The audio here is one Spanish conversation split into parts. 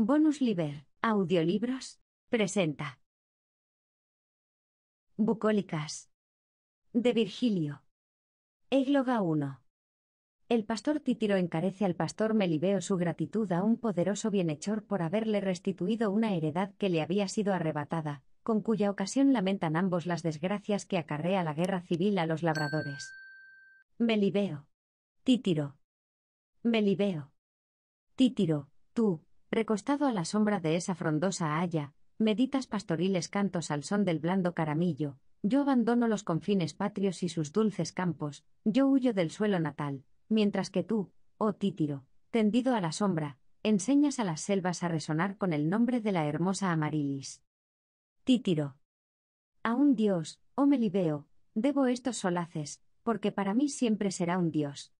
Bonus Liber, Audiolibros, presenta. Bucólicas. De Virgilio. Égloga 1. El pastor Títiro encarece al pastor Melibeo su gratitud a un poderoso bienhechor por haberle restituido una heredad que le había sido arrebatada, con cuya ocasión lamentan ambos las desgracias que acarrea la guerra civil a los labradores. Melibeo. Títiro. Melibeo. Títiro, tú, Recostado a la sombra de esa frondosa haya, meditas pastoriles cantos al son del blando caramillo, yo abandono los confines patrios y sus dulces campos, yo huyo del suelo natal, mientras que tú, oh títiro, tendido a la sombra, enseñas a las selvas a resonar con el nombre de la hermosa Amarilis. Títiro. A un dios, oh Melibeo, debo estos solaces, porque para mí siempre será un dios.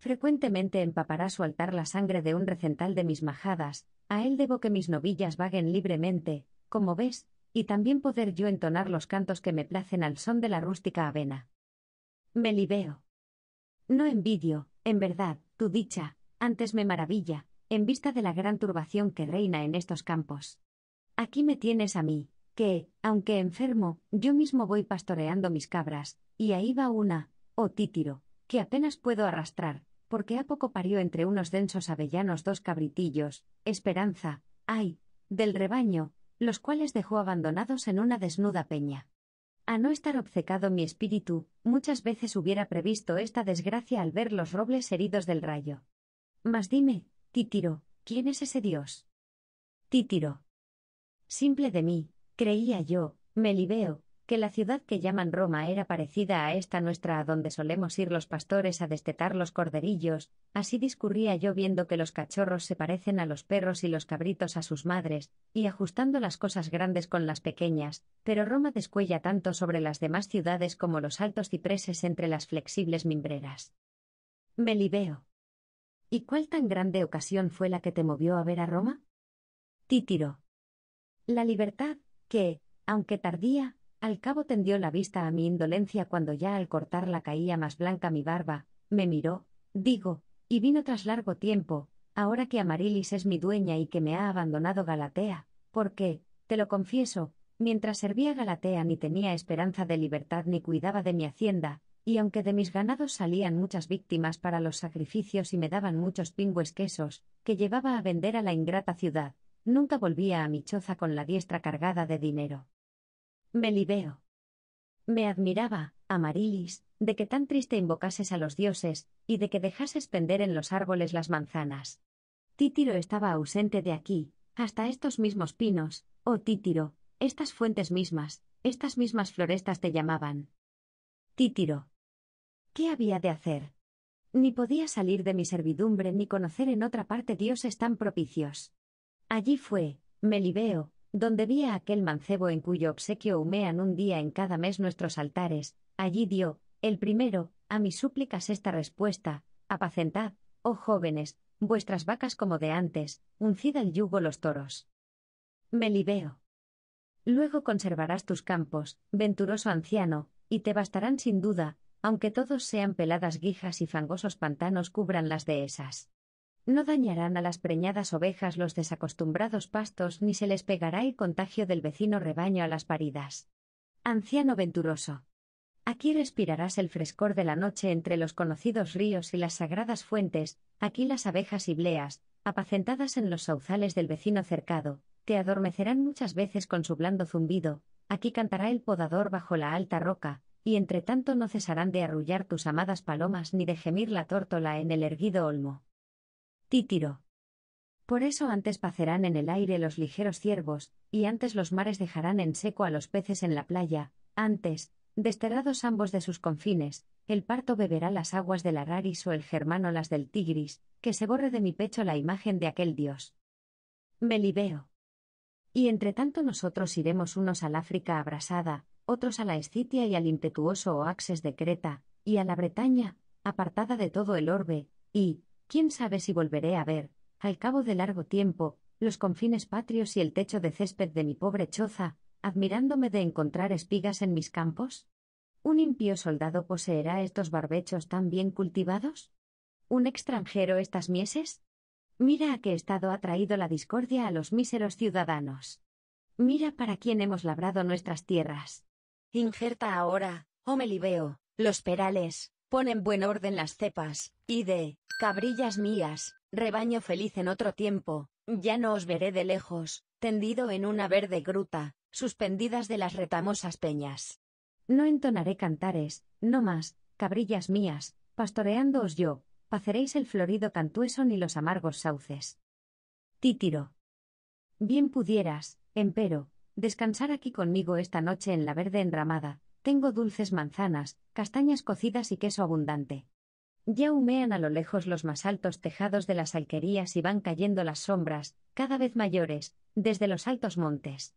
Frecuentemente empapará su altar la sangre de un recental de mis majadas, a él debo que mis novillas vaguen libremente, como ves, y también poder yo entonar los cantos que me placen al son de la rústica avena. Me libeo. No envidio, en verdad, tu dicha, antes me maravilla, en vista de la gran turbación que reina en estos campos. Aquí me tienes a mí, que, aunque enfermo, yo mismo voy pastoreando mis cabras, y ahí va una, oh títiro, que apenas puedo arrastrar, porque a poco parió entre unos densos avellanos dos cabritillos, esperanza, ay, del rebaño, los cuales dejó abandonados en una desnuda peña. A no estar obcecado mi espíritu, muchas veces hubiera previsto esta desgracia al ver los robles heridos del rayo. Mas dime, Títiro, ¿quién es ese dios? Títiro. Simple de mí, creía yo, Melibeo, que la ciudad que llaman Roma era parecida a esta nuestra a donde solemos ir los pastores a destetar los corderillos, así discurría yo viendo que los cachorros se parecen a los perros y los cabritos a sus madres, y ajustando las cosas grandes con las pequeñas, pero Roma descuella tanto sobre las demás ciudades como los altos cipreses entre las flexibles mimbreras. Melibeo. ¿Y cuál tan grande ocasión fue la que te movió a ver a Roma? Títiro. La libertad, que, aunque tardía, al cabo tendió la vista a mi indolencia cuando ya al cortarla caía más blanca mi barba, me miró, digo, y vino tras largo tiempo, ahora que Amarilis es mi dueña y que me ha abandonado Galatea, porque, te lo confieso, mientras servía Galatea ni tenía esperanza de libertad ni cuidaba de mi hacienda, y aunque de mis ganados salían muchas víctimas para los sacrificios y me daban muchos pingües quesos, que llevaba a vender a la ingrata ciudad, nunca volvía a mi choza con la diestra cargada de dinero. Melibeo. Me admiraba, Amarilis, de que tan triste invocases a los dioses, y de que dejases pender en los árboles las manzanas. Títiro estaba ausente de aquí, hasta estos mismos pinos, oh Títiro, estas fuentes mismas, estas mismas florestas te llamaban. Títiro. ¿Qué había de hacer? Ni podía salir de mi servidumbre ni conocer en otra parte dioses tan propicios. Allí fue, Melibeo, donde vi a aquel mancebo en cuyo obsequio humean un día en cada mes nuestros altares, allí dio, el primero, a mis súplicas esta respuesta, apacentad, oh jóvenes, vuestras vacas como de antes, uncid al yugo los toros. Melibeo. Luego conservarás tus campos, venturoso anciano, y te bastarán sin duda, aunque todos sean peladas guijas y fangosos pantanos cubran las dehesas. No dañarán a las preñadas ovejas los desacostumbrados pastos ni se les pegará el contagio del vecino rebaño a las paridas. Anciano venturoso. Aquí respirarás el frescor de la noche entre los conocidos ríos y las sagradas fuentes, aquí las abejas y bleas, apacentadas en los sauzales del vecino cercado, te adormecerán muchas veces con su blando zumbido, aquí cantará el podador bajo la alta roca, y entre tanto no cesarán de arrullar tus amadas palomas ni de gemir la tórtola en el erguido olmo. Títiro. Por eso antes pacerán en el aire los ligeros ciervos, y antes los mares dejarán en seco a los peces en la playa, antes, desterrados ambos de sus confines, el parto beberá las aguas del Araris o el germano las del Tigris, que se borre de mi pecho la imagen de aquel dios. Melibeo. Y entre tanto nosotros iremos unos al África abrasada, otros a la Escitia y al impetuoso Oaxes de Creta, y a la Bretaña, apartada de todo el orbe, y, Quién sabe si volveré a ver, al cabo de largo tiempo, los confines patrios y el techo de césped de mi pobre choza, admirándome de encontrar espigas en mis campos. ¿Un impío soldado poseerá estos barbechos tan bien cultivados? ¿Un extranjero estas mieses? Mira a qué estado ha traído la discordia a los míseros ciudadanos. Mira para quién hemos labrado nuestras tierras. Injerta ahora, oh Melibeo, los perales, Pon en buen orden las cepas, y de, cabrillas mías, rebaño feliz en otro tiempo, ya no os veré de lejos, tendido en una verde gruta, suspendidas de las retamosas peñas. No entonaré cantares, no más, cabrillas mías, pastoreándoos yo, paceréis el florido cantueso ni los amargos sauces. Títiro. Bien pudieras, empero, descansar aquí conmigo esta noche en la verde enramada, tengo dulces manzanas, castañas cocidas y queso abundante. Ya humean a lo lejos los más altos tejados de las alquerías y van cayendo las sombras, cada vez mayores, desde los altos montes.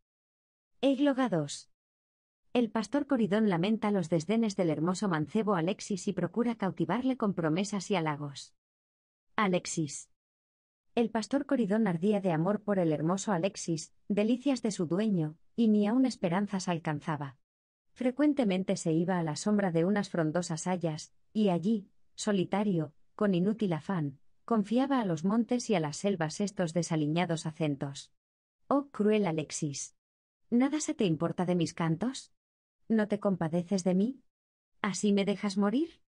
Égloga El pastor Coridón lamenta los desdenes del hermoso mancebo Alexis y procura cautivarle con promesas y halagos. Alexis. El pastor Coridón ardía de amor por el hermoso Alexis, delicias de su dueño, y ni aun esperanzas alcanzaba. Frecuentemente se iba a la sombra de unas frondosas hayas, y allí, solitario, con inútil afán, confiaba a los montes y a las selvas estos desaliñados acentos. Oh cruel Alexis. ¿Nada se te importa de mis cantos? ¿No te compadeces de mí? ¿Así me dejas morir?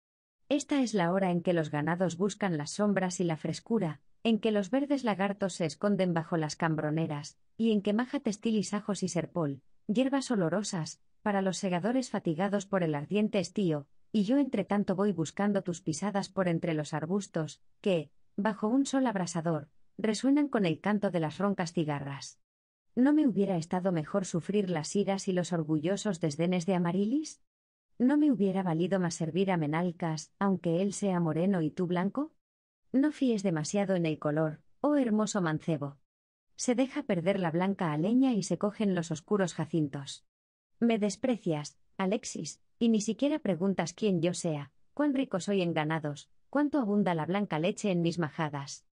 Esta es la hora en que los ganados buscan las sombras y la frescura, en que los verdes lagartos se esconden bajo las cambroneras, y en que maja testilisajos y serpol, hierbas olorosas, para los segadores fatigados por el ardiente estío, y yo entre tanto voy buscando tus pisadas por entre los arbustos, que, bajo un sol abrasador, resuenan con el canto de las roncas cigarras. ¿No me hubiera estado mejor sufrir las iras y los orgullosos desdenes de Amarilis? ¿No me hubiera valido más servir a Menalcas, aunque él sea moreno y tú blanco? No fíes demasiado en el color, oh hermoso mancebo. Se deja perder la blanca aleña y se cogen los oscuros jacintos. Me desprecias, Alexis, y ni siquiera preguntas quién yo sea, cuán rico soy en ganados, cuánto abunda la blanca leche en mis majadas.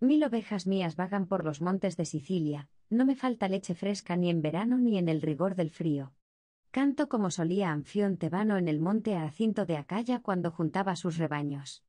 Mil ovejas mías vagan por los montes de Sicilia, no me falta leche fresca ni en verano ni en el rigor del frío. Canto como solía Anfión tebano en el monte Acinto de Acaya cuando juntaba sus rebaños.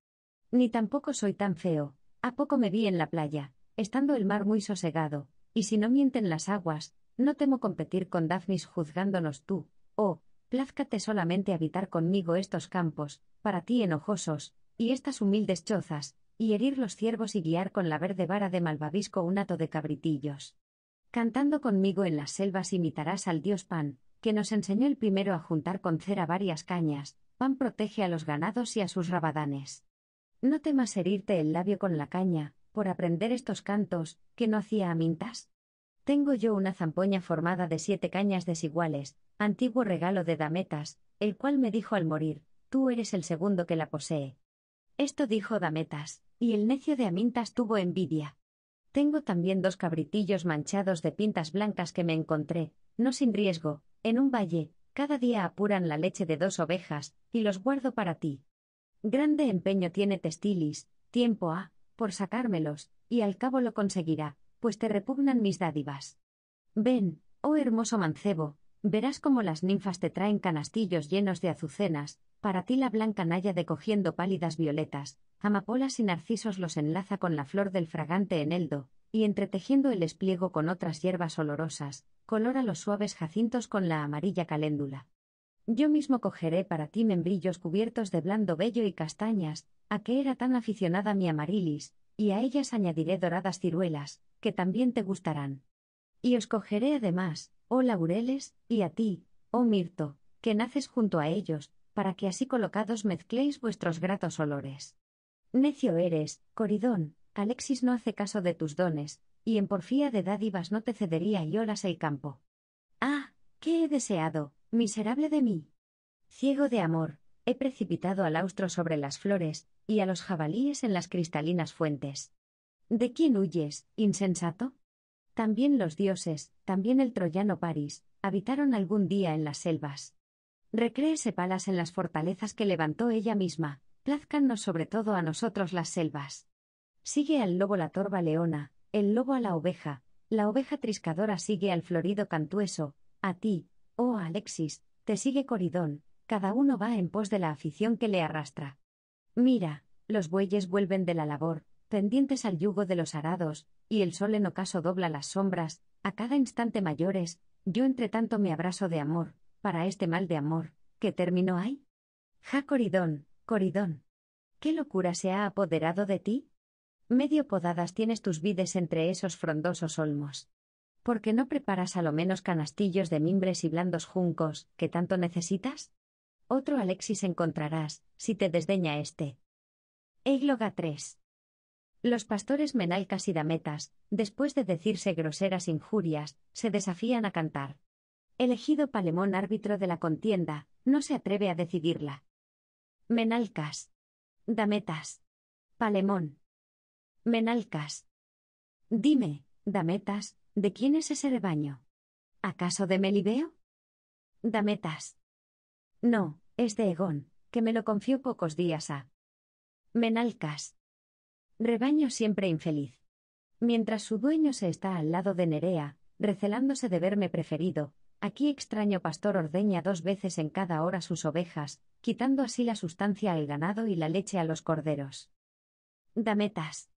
Ni tampoco soy tan feo, a poco me vi en la playa, estando el mar muy sosegado, y si no mienten las aguas, no temo competir con Dafnis juzgándonos tú, oh, plázcate solamente habitar conmigo estos campos, para ti enojosos, y estas humildes chozas, y herir los ciervos y guiar con la verde vara de malvavisco un hato de cabritillos. Cantando conmigo en las selvas imitarás al dios Pan, que nos enseñó el primero a juntar con cera varias cañas, Pan protege a los ganados y a sus rabadanes. No temas herirte el labio con la caña, por aprender estos cantos, que no hacía a mintas. Tengo yo una zampoña formada de siete cañas desiguales, antiguo regalo de Dametas, el cual me dijo al morir, tú eres el segundo que la posee. Esto dijo Dametas, y el necio de Amintas tuvo envidia. Tengo también dos cabritillos manchados de pintas blancas que me encontré, no sin riesgo, en un valle, cada día apuran la leche de dos ovejas, y los guardo para ti. Grande empeño tiene Testilis, tiempo ha, por sacármelos, y al cabo lo conseguirá, pues te repugnan mis dádivas. Ven, oh hermoso mancebo, verás como las ninfas te traen canastillos llenos de azucenas, para ti la blanca naya de cogiendo pálidas violetas, amapolas y narcisos los enlaza con la flor del fragante eneldo, y entretejiendo el espliego con otras hierbas olorosas, colora los suaves jacintos con la amarilla caléndula. Yo mismo cogeré para ti membrillos cubiertos de blando vello y castañas, a que era tan aficionada mi amarilis, y a ellas añadiré doradas ciruelas, que también te gustarán. Y os cogeré además, oh laureles, y a ti, oh mirto, que naces junto a ellos, para que así colocados mezcléis vuestros gratos olores. Necio eres, Coridón, Alexis no hace caso de tus dones, y en porfía de dádivas no te cedería y olas el campo. Ah, qué he deseado, miserable de mí. Ciego de amor, he precipitado al austro sobre las flores, y a los jabalíes en las cristalinas fuentes. ¿De quién huyes, insensato? También los dioses, también el troyano París, habitaron algún día en las selvas. Recréese Palas en las fortalezas que levantó ella misma, plázcannos sobre todo a nosotros las selvas. Sigue al lobo la torva leona, el lobo a la oveja, la oveja triscadora sigue al florido cantueso, a ti, oh Alexis, te sigue Coridón, cada uno va en pos de la afición que le arrastra. Mira, los bueyes vuelven de la labor, pendientes al yugo de los arados, y el sol en ocaso dobla las sombras, a cada instante mayores, yo entre tanto me abrazo de amor, para este mal de amor, ¿qué término hay? Ja Coridón, Coridón. ¿Qué locura se ha apoderado de ti? Medio podadas tienes tus vides entre esos frondosos olmos. ¿Por qué no preparas a lo menos canastillos de mimbres y blandos juncos, que tanto necesitas? Otro Alexis encontrarás, si te desdeña este. 3. Los pastores Menalcas y dametas, después de decirse groseras injurias, se desafían a cantar. Elegido Palemón árbitro de la contienda, no se atreve a decidirla. Menalcas. Dametas. Palemón. Menalcas. Dime, Dametas, ¿de quién es ese rebaño? ¿Acaso de Melibeo? Dametas. No, es de Egón, que me lo confió pocos días a. Menalcas. Rebaño siempre infeliz. Mientras su dueño se está al lado de Nerea, recelándose de verme preferido, aquí extraño pastor ordeña dos veces en cada hora sus ovejas, quitando así la sustancia al ganado y la leche a los corderos. Dametas.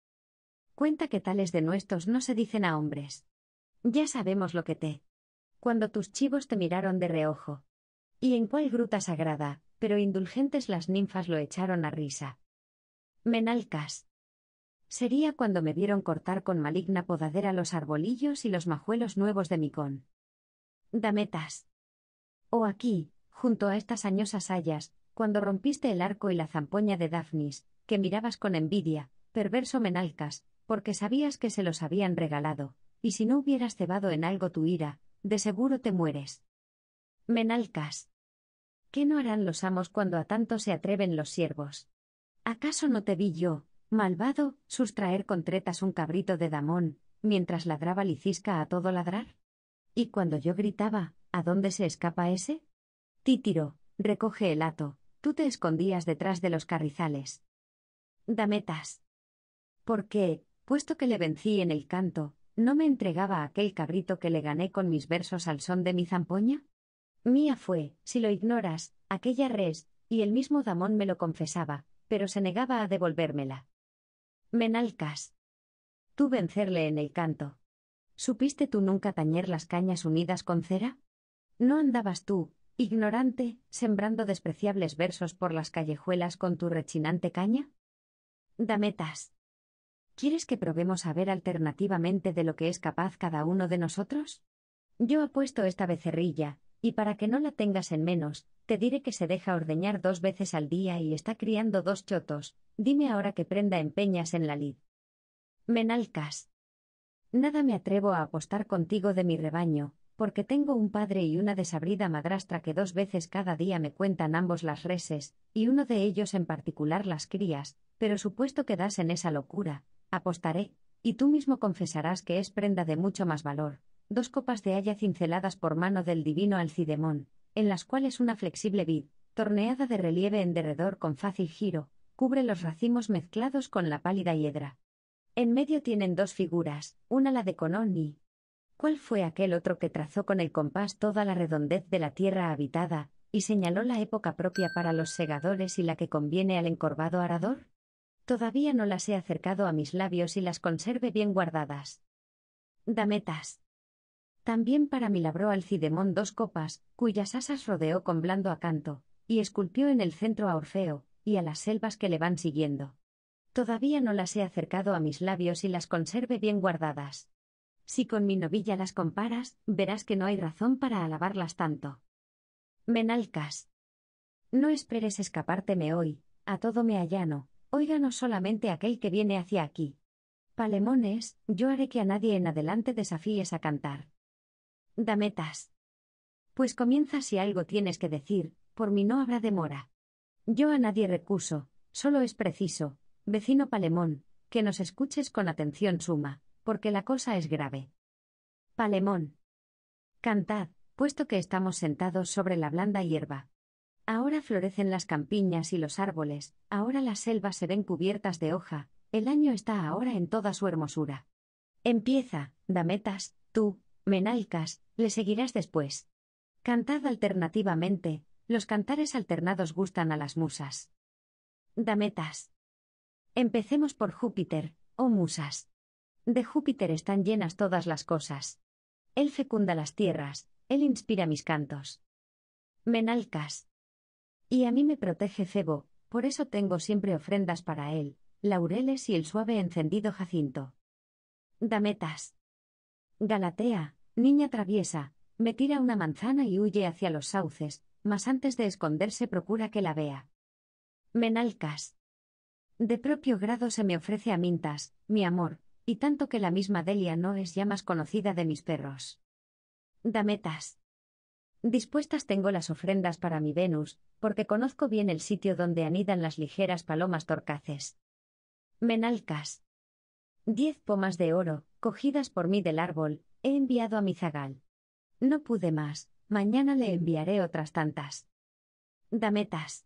Cuenta que tales denuestos no se dicen a hombres. Ya sabemos lo que te. Cuando tus chivos te miraron de reojo. Y en cuál gruta sagrada, pero indulgentes las ninfas lo echaron a risa. Menalcas sería cuando me vieron cortar con maligna podadera los arbolillos y los majuelos nuevos de Micón. Dametas. O oh, aquí, junto a estas añosas hayas, cuando rompiste el arco y la zampoña de Dafnis, que mirabas con envidia, perverso Menalcas, porque sabías que se los habían regalado, y si no hubieras cebado en algo tu ira, de seguro te mueres. Menalcas. ¿Qué no harán los amos cuando a tanto se atreven los siervos? ¿Acaso no te vi yo, Malvado, sustraer con tretas un cabrito de Damón, mientras ladraba Licisca a todo ladrar. Y cuando yo gritaba, ¿a dónde se escapa ese? Títiro, recoge el hato, tú te escondías detrás de los carrizales. Dametas. ¿Por qué, puesto que le vencí en el canto, ¿no me entregaba aquel cabrito que le gané con mis versos al son de mi zampoña? Mía fue, si lo ignoras, aquella res, y el mismo Damón me lo confesaba, pero se negaba a devolvérmela. Menalcas. Tú vencerle en el canto. ¿Supiste tú nunca tañer las cañas unidas con cera? ¿No andabas tú, ignorante, sembrando despreciables versos por las callejuelas con tu rechinante caña? Dametas. ¿Quieres que probemos a ver alternativamente de lo que es capaz cada uno de nosotros? Yo apuesto esta becerrilla, y para que no la tengas en menos, te diré que se deja ordeñar dos veces al día y está criando dos chotos, dime ahora que prenda empeñas en la lid. Menalcas. Nada me atrevo a apostar contigo de mi rebaño, porque tengo un padre y una desabrida madrastra que dos veces cada día me cuentan ambos las reses, y uno de ellos en particular las crías, pero supuesto que das en esa locura, apostaré, y tú mismo confesarás que es prenda de mucho más valor, dos copas de haya cinceladas por mano del divino Alcidemón, en las cuales una flexible vid, torneada de relieve en derredor con fácil giro, cubre los racimos mezclados con la pálida hiedra. En medio tienen dos figuras, una la de Conón y... ¿Cuál fue aquel otro que trazó con el compás toda la redondez de la tierra habitada, y señaló la época propia para los segadores y la que conviene al encorvado arador? Todavía no las he acercado a mis labios y las conserve bien guardadas. Dametas. También para labró Alcidemón dos copas, cuyas asas rodeó con blando acanto, y esculpió en el centro a Orfeo, y a las selvas que le van siguiendo. Todavía no las he acercado a mis labios y las conserve bien guardadas. Si con mi novilla las comparas, verás que no hay razón para alabarlas tanto. Menalcas. No esperes escapárteme hoy, a todo me allano, óiganos solamente aquel que viene hacia aquí. Palemones, yo haré que a nadie en adelante desafíes a cantar. Dametas, Pues comienza si algo tienes que decir, por mí no habrá demora. Yo a nadie recuso, solo es preciso, vecino Palemón, que nos escuches con atención suma, porque la cosa es grave. Palemón. Cantad, puesto que estamos sentados sobre la blanda hierba. Ahora florecen las campiñas y los árboles, ahora las selvas se ven cubiertas de hoja, el año está ahora en toda su hermosura. Empieza, Dametas, tú, Menalcas, le seguirás después. Cantad alternativamente, los cantares alternados gustan a las musas. Dametas. Empecemos por Júpiter, oh musas. De Júpiter están llenas todas las cosas. Él fecunda las tierras, él inspira mis cantos. Menalcas. Y a mí me protege Cebo, por eso tengo siempre ofrendas para él, laureles y el suave encendido jacinto. Dametas. Galatea, Niña traviesa, me tira una manzana y huye hacia los sauces, mas antes de esconderse procura que la vea. Menalcas. De propio grado se me ofrece a Mintas, mi amor, y tanto que la misma Delia no es ya más conocida de mis perros. Dametas. Dispuestas tengo las ofrendas para mi Venus, porque conozco bien el sitio donde anidan las ligeras palomas torcaces. Menalcas. Diez pomas de oro, cogidas por mí del árbol, He enviado a mi zagal. No pude más, mañana le enviaré otras tantas. Dametas.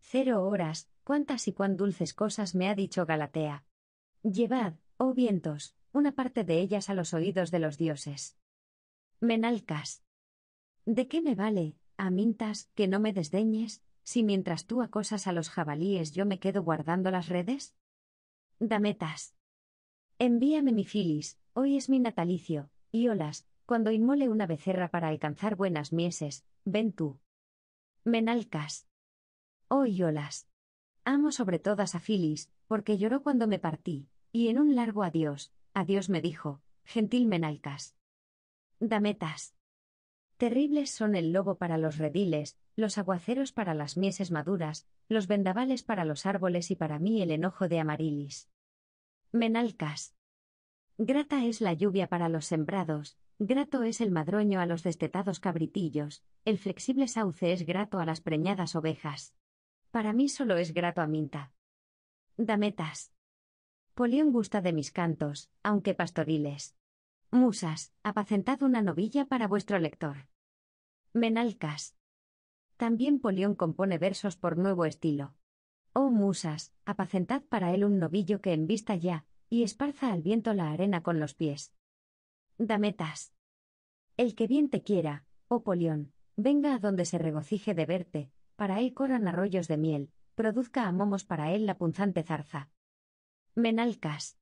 Cero horas, cuántas y cuán dulces cosas me ha dicho Galatea. Llevad, oh vientos, una parte de ellas a los oídos de los dioses. Menalcas. ¿De qué me vale, Amintas, que no me desdeñes, si mientras tú acosas a los jabalíes yo me quedo guardando las redes? Dametas. Envíame mi filis, Hoy es mi natalicio, y olas, cuando inmole una becerra para alcanzar buenas mieses, ven tú. Menalcas. Oh Iolas. Amo sobre todas a Filis, porque lloró cuando me partí, y en un largo adiós, adiós me dijo, gentil Menalcas. Dametas. Terribles son el lobo para los rediles, los aguaceros para las mieses maduras, los vendavales para los árboles y para mí el enojo de Amarilis. Menalcas. Grata es la lluvia para los sembrados, grato es el madroño a los destetados cabritillos, el flexible sauce es grato a las preñadas ovejas. Para mí solo es grato a Minta. Dametas. Polión gusta de mis cantos, aunque pastoriles. Musas, apacentad una novilla para vuestro lector. Menalcas. También Polión compone versos por nuevo estilo. Oh musas, apacentad para él un novillo que en vista ya, y esparza al viento la arena con los pies. Dametas. El que bien te quiera, oh Polión, venga a donde se regocije de verte, para él corran arroyos de miel, produzca a momos para él la punzante zarza. Menalcas.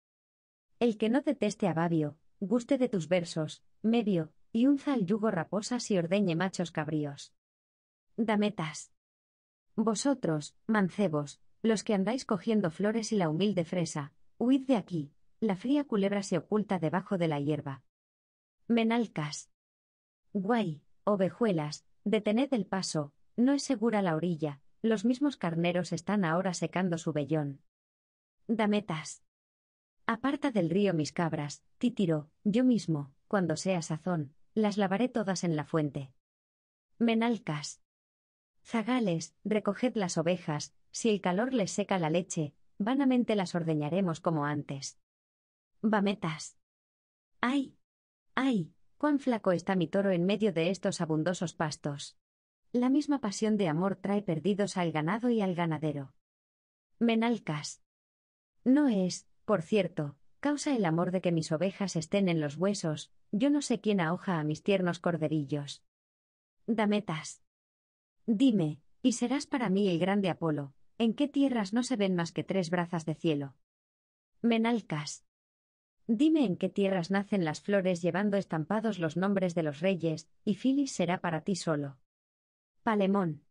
El que no deteste a Babio, guste de tus versos, medio, y unza al yugo raposas y ordeñe machos cabríos. Dametas. Vosotros, mancebos, los que andáis cogiendo flores y la humilde fresa, Huid de aquí. La fría culebra se oculta debajo de la hierba. Menalcas. Guay, ovejuelas, detened el paso, no es segura la orilla, los mismos carneros están ahora secando su vellón. Dametas. Aparta del río mis cabras, títiro, yo mismo, cuando sea sazón, las lavaré todas en la fuente. Menalcas. Zagales, recoged las ovejas, si el calor les seca la leche, vanamente las ordeñaremos como antes. Bametas. ¡Ay! ¡Ay! ¡Cuán flaco está mi toro en medio de estos abundosos pastos! La misma pasión de amor trae perdidos al ganado y al ganadero. Menalcas. No es, por cierto, causa el amor de que mis ovejas estén en los huesos, yo no sé quién ahoja a mis tiernos corderillos. Dametas. Dime, y serás para mí el grande Apolo, ¿En qué tierras no se ven más que tres brazas de cielo? Menalcas. Dime en qué tierras nacen las flores llevando estampados los nombres de los reyes, y Filis será para ti solo. Palemón.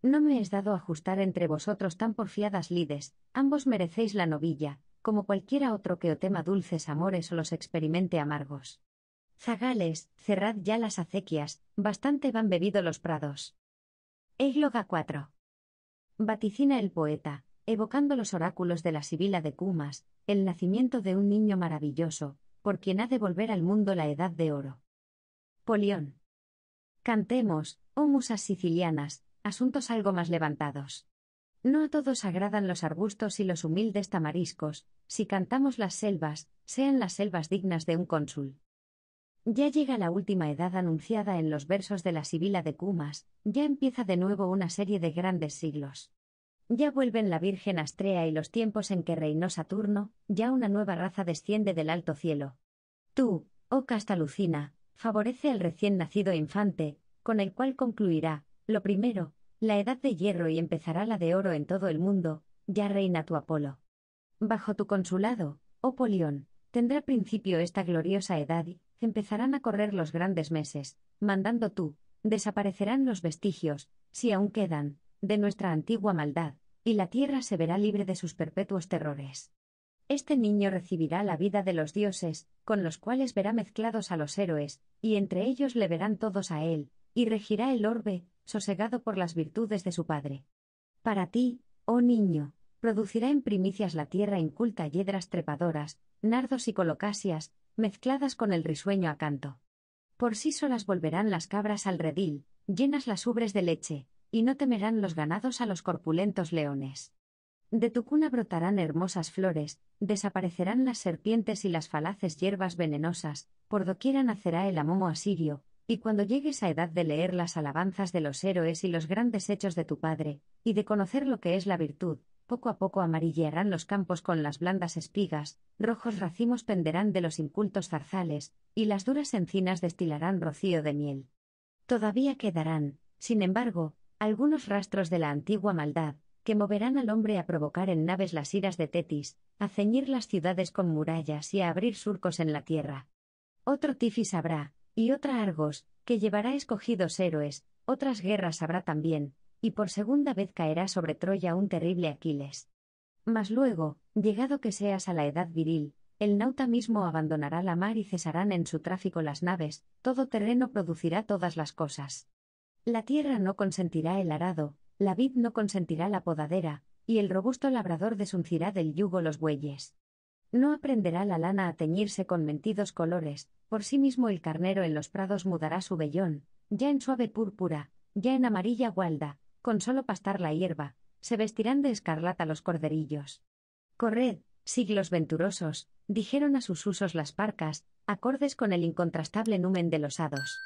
No me es dado ajustar entre vosotros tan porfiadas lides, ambos merecéis la novilla, como cualquiera otro que o tema dulces amores o los experimente amargos. Zagales, cerrad ya las acequias, bastante van bebido los prados. Égloga 4. Vaticina el poeta, evocando los oráculos de la Sibila de Cumas, el nacimiento de un niño maravilloso, por quien ha de volver al mundo la edad de oro. Polión. Cantemos, oh musas sicilianas, asuntos algo más levantados. No a todos agradan los arbustos y los humildes tamariscos, si cantamos las selvas, sean las selvas dignas de un cónsul. Ya llega la última edad anunciada en los versos de la Sibila de Cumas, ya empieza de nuevo una serie de grandes siglos. Ya vuelven la Virgen Astrea y los tiempos en que reinó Saturno, ya una nueva raza desciende del alto cielo. Tú, oh Castalucina, favorece al recién nacido infante, con el cual concluirá, lo primero, la edad de hierro y empezará la de oro en todo el mundo, ya reina tu Apolo. Bajo tu consulado, oh Polión, tendrá principio esta gloriosa edad y, empezarán a correr los grandes meses, mandando tú, desaparecerán los vestigios, si aún quedan, de nuestra antigua maldad, y la tierra se verá libre de sus perpetuos terrores. Este niño recibirá la vida de los dioses, con los cuales verá mezclados a los héroes, y entre ellos le verán todos a él, y regirá el orbe, sosegado por las virtudes de su padre. Para ti, oh niño, producirá en primicias la tierra inculta yedras trepadoras, nardos y colocasias, mezcladas con el risueño acanto. Por sí solas volverán las cabras al redil, llenas las ubres de leche, y no temerán los ganados a los corpulentos leones. De tu cuna brotarán hermosas flores, desaparecerán las serpientes y las falaces hierbas venenosas, por doquiera nacerá el amomo asirio, y cuando llegues a edad de leer las alabanzas de los héroes y los grandes hechos de tu padre, y de conocer lo que es la virtud, poco a poco amarillearán los campos con las blandas espigas, rojos racimos penderán de los incultos zarzales, y las duras encinas destilarán rocío de miel. Todavía quedarán, sin embargo, algunos rastros de la antigua maldad, que moverán al hombre a provocar en naves las iras de Tetis, a ceñir las ciudades con murallas y a abrir surcos en la tierra. Otro Tifis habrá, y otra Argos, que llevará escogidos héroes, otras guerras habrá también, y por segunda vez caerá sobre Troya un terrible Aquiles. Mas luego, llegado que seas a la edad viril, el nauta mismo abandonará la mar y cesarán en su tráfico las naves, todo terreno producirá todas las cosas. La tierra no consentirá el arado, la vid no consentirá la podadera, y el robusto labrador desuncirá del yugo los bueyes. No aprenderá la lana a teñirse con mentidos colores, por sí mismo el carnero en los prados mudará su vellón, ya en suave púrpura, ya en amarilla gualda, con solo pastar la hierba, se vestirán de escarlata los corderillos. Corred, siglos venturosos, dijeron a sus usos las parcas, acordes con el incontrastable numen de los hados.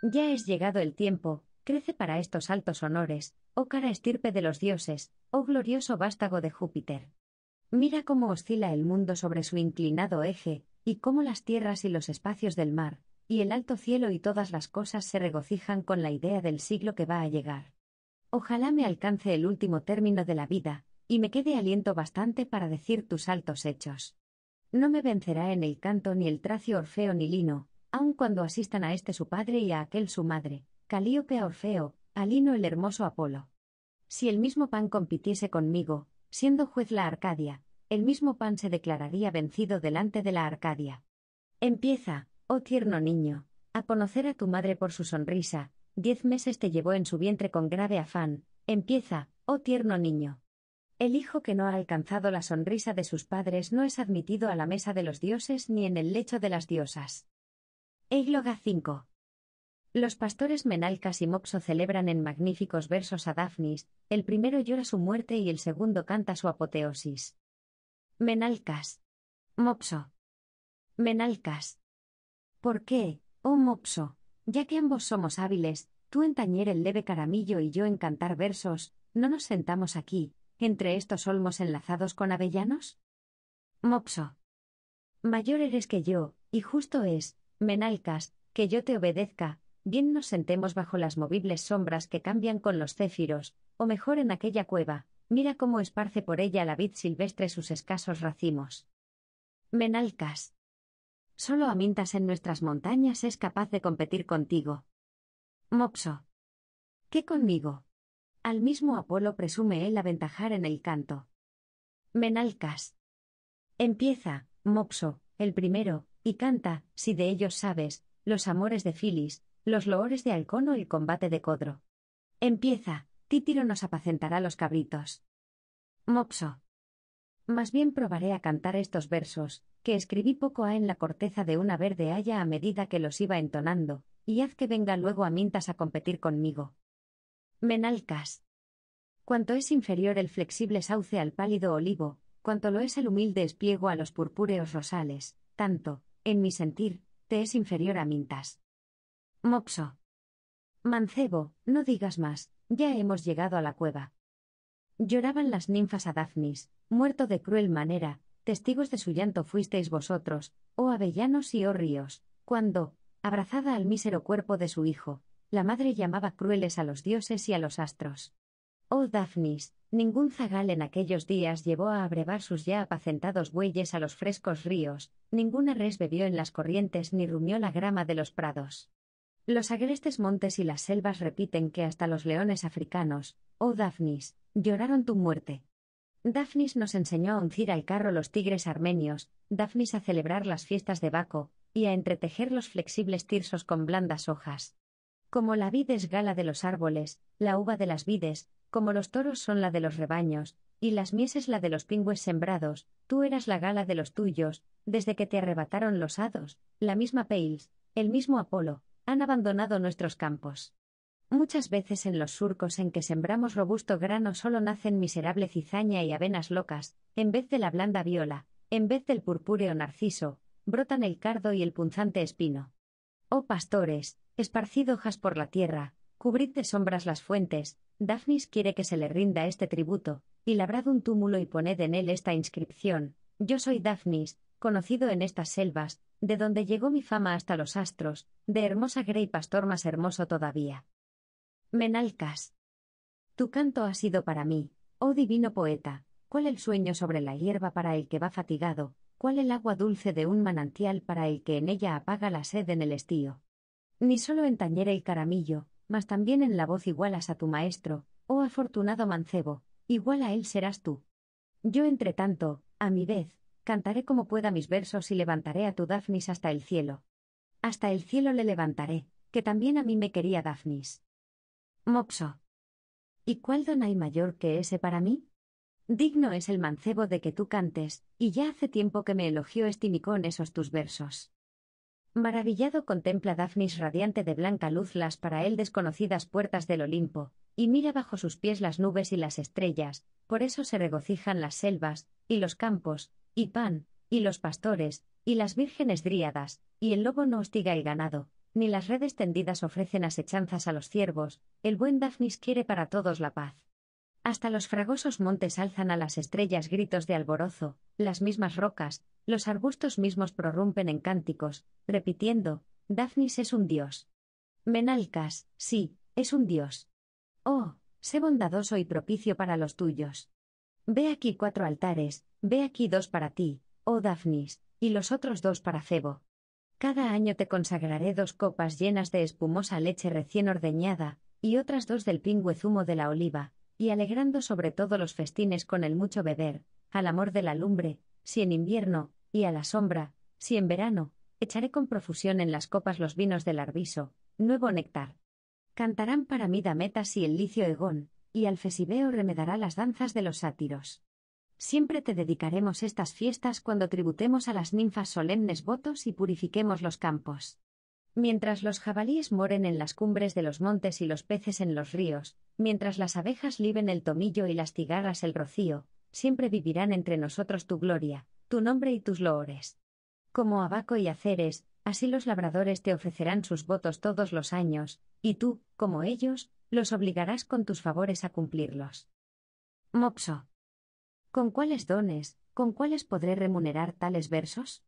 Ya es llegado el tiempo, crece para estos altos honores, oh cara estirpe de los dioses, oh glorioso vástago de Júpiter. Mira cómo oscila el mundo sobre su inclinado eje, y cómo las tierras y los espacios del mar, y el alto cielo y todas las cosas se regocijan con la idea del siglo que va a llegar. Ojalá me alcance el último término de la vida, y me quede aliento bastante para decir tus altos hechos. No me vencerá en el canto ni el tracio Orfeo ni Lino, aun cuando asistan a este su padre y a aquel su madre, Calíope a Orfeo, a Lino el hermoso Apolo. Si el mismo pan compitiese conmigo, siendo juez la Arcadia, el mismo pan se declararía vencido delante de la Arcadia. Empieza, oh tierno niño, a conocer a tu madre por su sonrisa, Diez meses te llevó en su vientre con grave afán. Empieza, oh tierno niño. El hijo que no ha alcanzado la sonrisa de sus padres no es admitido a la mesa de los dioses ni en el lecho de las diosas. Eiloga 5. Los pastores Menalcas y Mopso celebran en magníficos versos a Dafnis, el primero llora su muerte y el segundo canta su apoteosis. Menalcas. Mopso. Menalcas. ¿Por qué, oh Mopso, ya que ambos somos hábiles, tú en tañer el leve caramillo y yo en cantar versos, ¿no nos sentamos aquí, entre estos olmos enlazados con avellanos? Mopso. Mayor eres que yo, y justo es, Menalcas, que yo te obedezca, bien nos sentemos bajo las movibles sombras que cambian con los céfiros, o mejor en aquella cueva, mira cómo esparce por ella la vid silvestre sus escasos racimos. Menalcas. Solo Amintas en nuestras montañas es capaz de competir contigo. Mopso. ¿Qué conmigo? Al mismo Apolo presume él aventajar en el canto. Menalcas. Empieza, Mopso, el primero, y canta, si de ellos sabes, los amores de Filis, los loores de Alcono y el combate de Codro. Empieza, Títiro nos apacentará los cabritos. Mopso. Más bien probaré a cantar estos versos, que escribí poco A en la corteza de una verde haya a medida que los iba entonando, y haz que venga luego a Mintas a competir conmigo. Menalcas. Cuanto es inferior el flexible sauce al pálido olivo, cuanto lo es el humilde espiego a los purpúreos rosales, tanto, en mi sentir, te es inferior a Mintas. Mopso. Mancebo, no digas más, ya hemos llegado a la cueva. Lloraban las ninfas a Dafnis, muerto de cruel manera, testigos de su llanto fuisteis vosotros, oh avellanos y oh ríos, cuando, abrazada al mísero cuerpo de su hijo, la madre llamaba crueles a los dioses y a los astros. Oh Daphnis, ningún zagal en aquellos días llevó a abrevar sus ya apacentados bueyes a los frescos ríos, ninguna res bebió en las corrientes ni rumió la grama de los prados. Los agrestes montes y las selvas repiten que hasta los leones africanos, oh Daphnis, lloraron tu muerte. Daphnis nos enseñó a uncir al carro los tigres armenios, Daphnis a celebrar las fiestas de Baco, y a entretejer los flexibles tirsos con blandas hojas. Como la vid es gala de los árboles, la uva de las vides, como los toros son la de los rebaños, y las mieses la de los pingües sembrados, tú eras la gala de los tuyos, desde que te arrebataron los hados, la misma Pales, el mismo Apolo, han abandonado nuestros campos. Muchas veces en los surcos en que sembramos robusto grano solo nacen miserable cizaña y avenas locas, en vez de la blanda viola, en vez del purpúreo narciso, brotan el cardo y el punzante espino. Oh pastores, esparcid hojas por la tierra, cubrid de sombras las fuentes, Dafnis quiere que se le rinda este tributo, y labrad un túmulo y poned en él esta inscripción, Yo soy Daphnis, conocido en estas selvas, de donde llegó mi fama hasta los astros, de hermosa grey pastor más hermoso todavía. Menalcas. Tu canto ha sido para mí, oh divino poeta, cuál el sueño sobre la hierba para el que va fatigado, cuál el agua dulce de un manantial para el que en ella apaga la sed en el estío. Ni solo tañer el caramillo, mas también en la voz igualas a tu maestro, oh afortunado mancebo, igual a él serás tú. Yo, entre tanto, a mi vez, cantaré como pueda mis versos y levantaré a tu Dafnis hasta el cielo. Hasta el cielo le levantaré, que también a mí me quería Dafnis. Mopso. ¿Y cuál don hay mayor que ese para mí? Digno es el mancebo de que tú cantes, y ya hace tiempo que me elogió Estimicón esos tus versos. Maravillado contempla Dafnis radiante de blanca luz las para él desconocidas puertas del Olimpo, y mira bajo sus pies las nubes y las estrellas, por eso se regocijan las selvas, y los campos, y pan, y los pastores, y las vírgenes dríadas, y el lobo no hostiga el ganado, ni las redes tendidas ofrecen asechanzas a los ciervos, el buen Dafnis quiere para todos la paz. Hasta los fragosos montes alzan a las estrellas gritos de alborozo, las mismas rocas, los arbustos mismos prorrumpen en cánticos, repitiendo, Dafnis es un dios. Menalcas, sí, es un dios. Oh, sé bondadoso y propicio para los tuyos. Ve aquí cuatro altares, ve aquí dos para ti, oh Dafnis, y los otros dos para Cebo. Cada año te consagraré dos copas llenas de espumosa leche recién ordeñada, y otras dos del pingüe zumo de la oliva, y alegrando sobre todo los festines con el mucho beber, al amor de la lumbre, si en invierno, y a la sombra, si en verano, echaré con profusión en las copas los vinos del arbiso, nuevo néctar. Cantarán para mí Dametas y el licio Egón, y al Alfesibeo remedará las danzas de los sátiros. Siempre te dedicaremos estas fiestas cuando tributemos a las ninfas solemnes votos y purifiquemos los campos. Mientras los jabalíes moren en las cumbres de los montes y los peces en los ríos, mientras las abejas liben el tomillo y las cigarras el rocío, siempre vivirán entre nosotros tu gloria, tu nombre y tus loores. Como Abaco y Aceres, así los labradores te ofrecerán sus votos todos los años, y tú, como ellos, los obligarás con tus favores a cumplirlos. Mopso. ¿Con cuáles dones, con cuáles podré remunerar tales versos?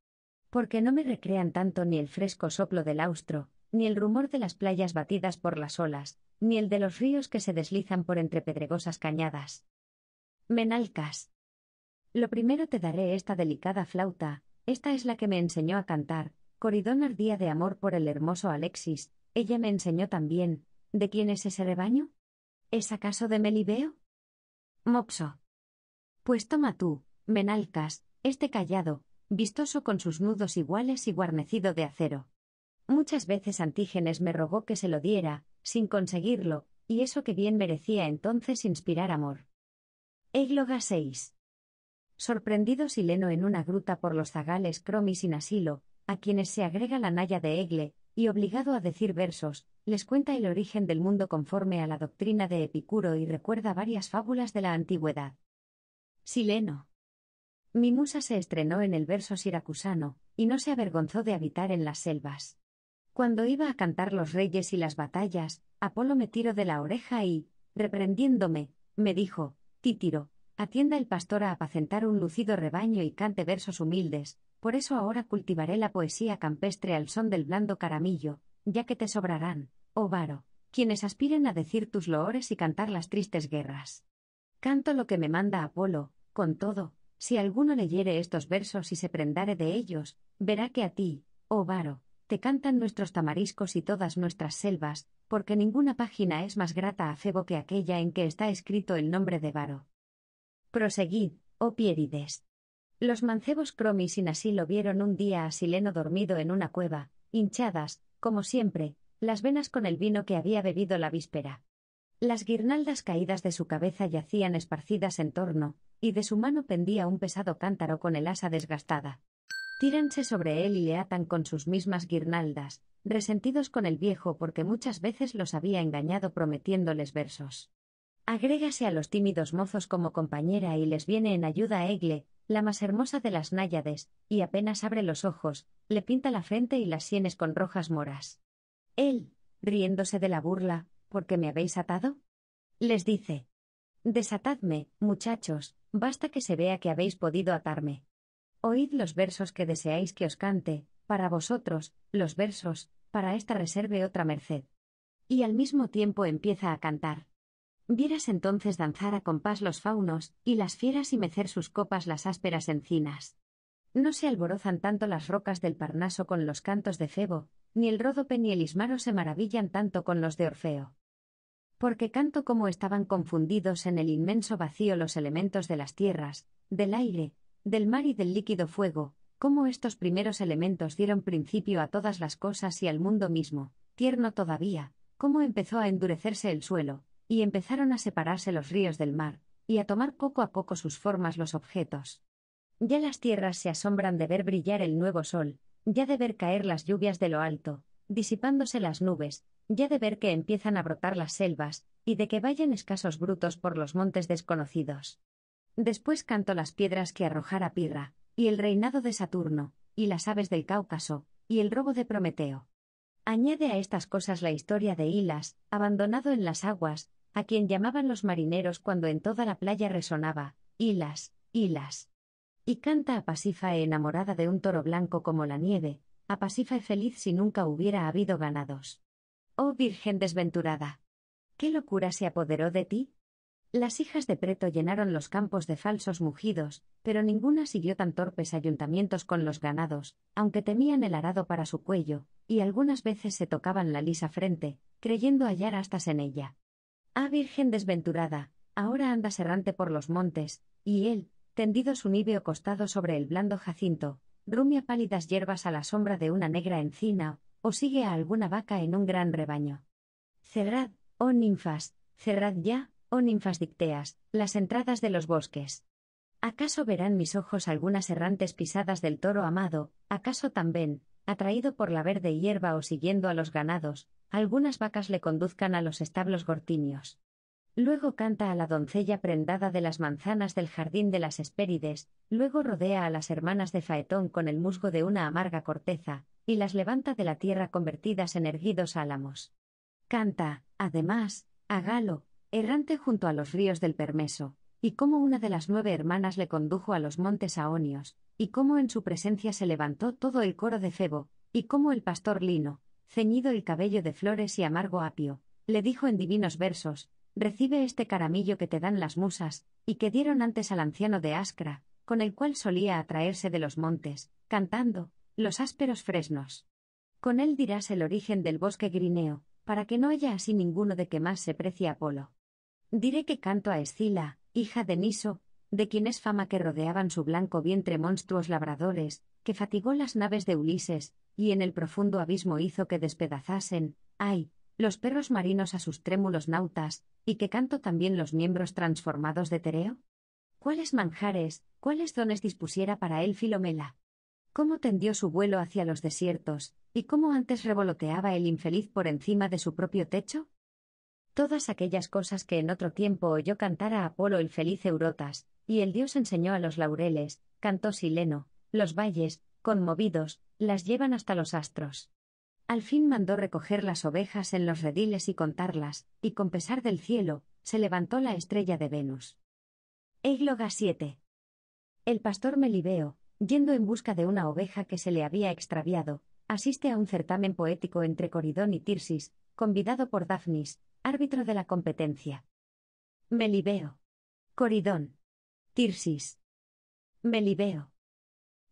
Porque no me recrean tanto ni el fresco soplo del austro, ni el rumor de las playas batidas por las olas, ni el de los ríos que se deslizan por entre pedregosas cañadas. Menalcas. Lo primero te daré esta delicada flauta, esta es la que me enseñó a cantar, Coridón ardía de amor por el hermoso Alexis, ella me enseñó también, ¿de quién es ese rebaño? ¿Es acaso de Melibeo? Mopso. Pues toma tú, Menalcas, este callado, vistoso con sus nudos iguales y guarnecido de acero. Muchas veces Antígenes me rogó que se lo diera, sin conseguirlo, y eso que bien merecía entonces inspirar amor. Égloga 6. Sorprendido Sileno en una gruta por los zagales cromi sin asilo, a quienes se agrega la naya de Egle, y obligado a decir versos, les cuenta el origen del mundo conforme a la doctrina de Epicuro y recuerda varias fábulas de la antigüedad. Sileno. Mi musa se estrenó en el verso siracusano, y no se avergonzó de habitar en las selvas. Cuando iba a cantar los reyes y las batallas, Apolo me tiró de la oreja y, reprendiéndome, me dijo, Títiro, atienda el pastor a apacentar un lucido rebaño y cante versos humildes, por eso ahora cultivaré la poesía campestre al son del blando caramillo, ya que te sobrarán, oh varo, quienes aspiren a decir tus loores y cantar las tristes guerras. Canto lo que me manda Apolo, con todo, si alguno leyere estos versos y se prendare de ellos, verá que a ti, oh varo, te cantan nuestros tamariscos y todas nuestras selvas, porque ninguna página es más grata a Febo que aquella en que está escrito el nombre de varo. Proseguid, oh Pierides. Los mancebos Cromi sin lo vieron un día a Sileno dormido en una cueva, hinchadas, como siempre, las venas con el vino que había bebido la víspera. Las guirnaldas caídas de su cabeza yacían esparcidas en torno, y de su mano pendía un pesado cántaro con el asa desgastada. Tíranse sobre él y le atan con sus mismas guirnaldas, resentidos con el viejo porque muchas veces los había engañado prometiéndoles versos. Agrégase a los tímidos mozos como compañera y les viene en ayuda Egle, la más hermosa de las náyades, y apenas abre los ojos, le pinta la frente y las sienes con rojas moras. Él, riéndose de la burla, ¿por qué me habéis atado? Les dice, Desatadme, muchachos, basta que se vea que habéis podido atarme. Oíd los versos que deseáis que os cante, para vosotros, los versos, para esta reserve otra merced. Y al mismo tiempo empieza a cantar. Vieras entonces danzar a compás los faunos, y las fieras y mecer sus copas las ásperas encinas. No se alborozan tanto las rocas del Parnaso con los cantos de Febo, ni el Ródope ni el Ismaro se maravillan tanto con los de Orfeo porque canto como estaban confundidos en el inmenso vacío los elementos de las tierras, del aire, del mar y del líquido fuego, cómo estos primeros elementos dieron principio a todas las cosas y al mundo mismo, tierno todavía, cómo empezó a endurecerse el suelo, y empezaron a separarse los ríos del mar, y a tomar poco a poco sus formas los objetos. Ya las tierras se asombran de ver brillar el nuevo sol, ya de ver caer las lluvias de lo alto, disipándose las nubes, ya de ver que empiezan a brotar las selvas, y de que vayan escasos brutos por los montes desconocidos. Después canto las piedras que arrojara Pirra, y el reinado de Saturno, y las aves del Cáucaso, y el robo de Prometeo. Añade a estas cosas la historia de Hilas, abandonado en las aguas, a quien llamaban los marineros cuando en toda la playa resonaba, Hilas, Hilas. Y canta a Pasifae enamorada de un toro blanco como la nieve, apasiva y feliz si nunca hubiera habido ganados. Oh Virgen desventurada. ¿Qué locura se apoderó de ti? Las hijas de Preto llenaron los campos de falsos mugidos, pero ninguna siguió tan torpes ayuntamientos con los ganados, aunque temían el arado para su cuello, y algunas veces se tocaban la lisa frente, creyendo hallar astas en ella. Ah, Virgen desventurada, ahora andas errante por los montes, y él, tendido su níveo costado sobre el blando jacinto, rumia pálidas hierbas a la sombra de una negra encina, o sigue a alguna vaca en un gran rebaño. Cerrad, oh ninfas, cerrad ya, oh ninfas dicteas, las entradas de los bosques. ¿Acaso verán mis ojos algunas errantes pisadas del toro amado? ¿Acaso también, atraído por la verde hierba o siguiendo a los ganados, algunas vacas le conduzcan a los establos gortinios? Luego canta a la doncella prendada de las manzanas del jardín de las Hespérides, luego rodea a las hermanas de Faetón con el musgo de una amarga corteza, y las levanta de la tierra convertidas en erguidos álamos. Canta, además, a Galo, errante junto a los ríos del Permeso, y cómo una de las nueve hermanas le condujo a los montes Aonios, y cómo en su presencia se levantó todo el coro de Febo, y cómo el pastor Lino, ceñido el cabello de flores y amargo apio, le dijo en divinos versos, Recibe este caramillo que te dan las musas, y que dieron antes al anciano de Ascra, con el cual solía atraerse de los montes, cantando, los ásperos fresnos. Con él dirás el origen del bosque grineo, para que no haya así ninguno de que más se precie Apolo. Diré que canto a Escila, hija de Niso, de quien es fama que rodeaban su blanco vientre monstruos labradores, que fatigó las naves de Ulises, y en el profundo abismo hizo que despedazasen, ay, los perros marinos a sus trémulos nautas, y que canto también los miembros transformados de Tereo? ¿Cuáles manjares, cuáles dones dispusiera para él Filomela? ¿Cómo tendió su vuelo hacia los desiertos, y cómo antes revoloteaba el infeliz por encima de su propio techo? Todas aquellas cosas que en otro tiempo oyó cantar a Apolo el feliz Eurotas, y el dios enseñó a los laureles, cantó Sileno, los valles, conmovidos, las llevan hasta los astros. Al fin mandó recoger las ovejas en los rediles y contarlas, y con pesar del cielo, se levantó la estrella de Venus. Égloga 7. El pastor Melibeo, yendo en busca de una oveja que se le había extraviado, asiste a un certamen poético entre Coridón y Tirsis, convidado por Dafnis, árbitro de la competencia. Melibeo. Coridón. Tirsis. Melibeo.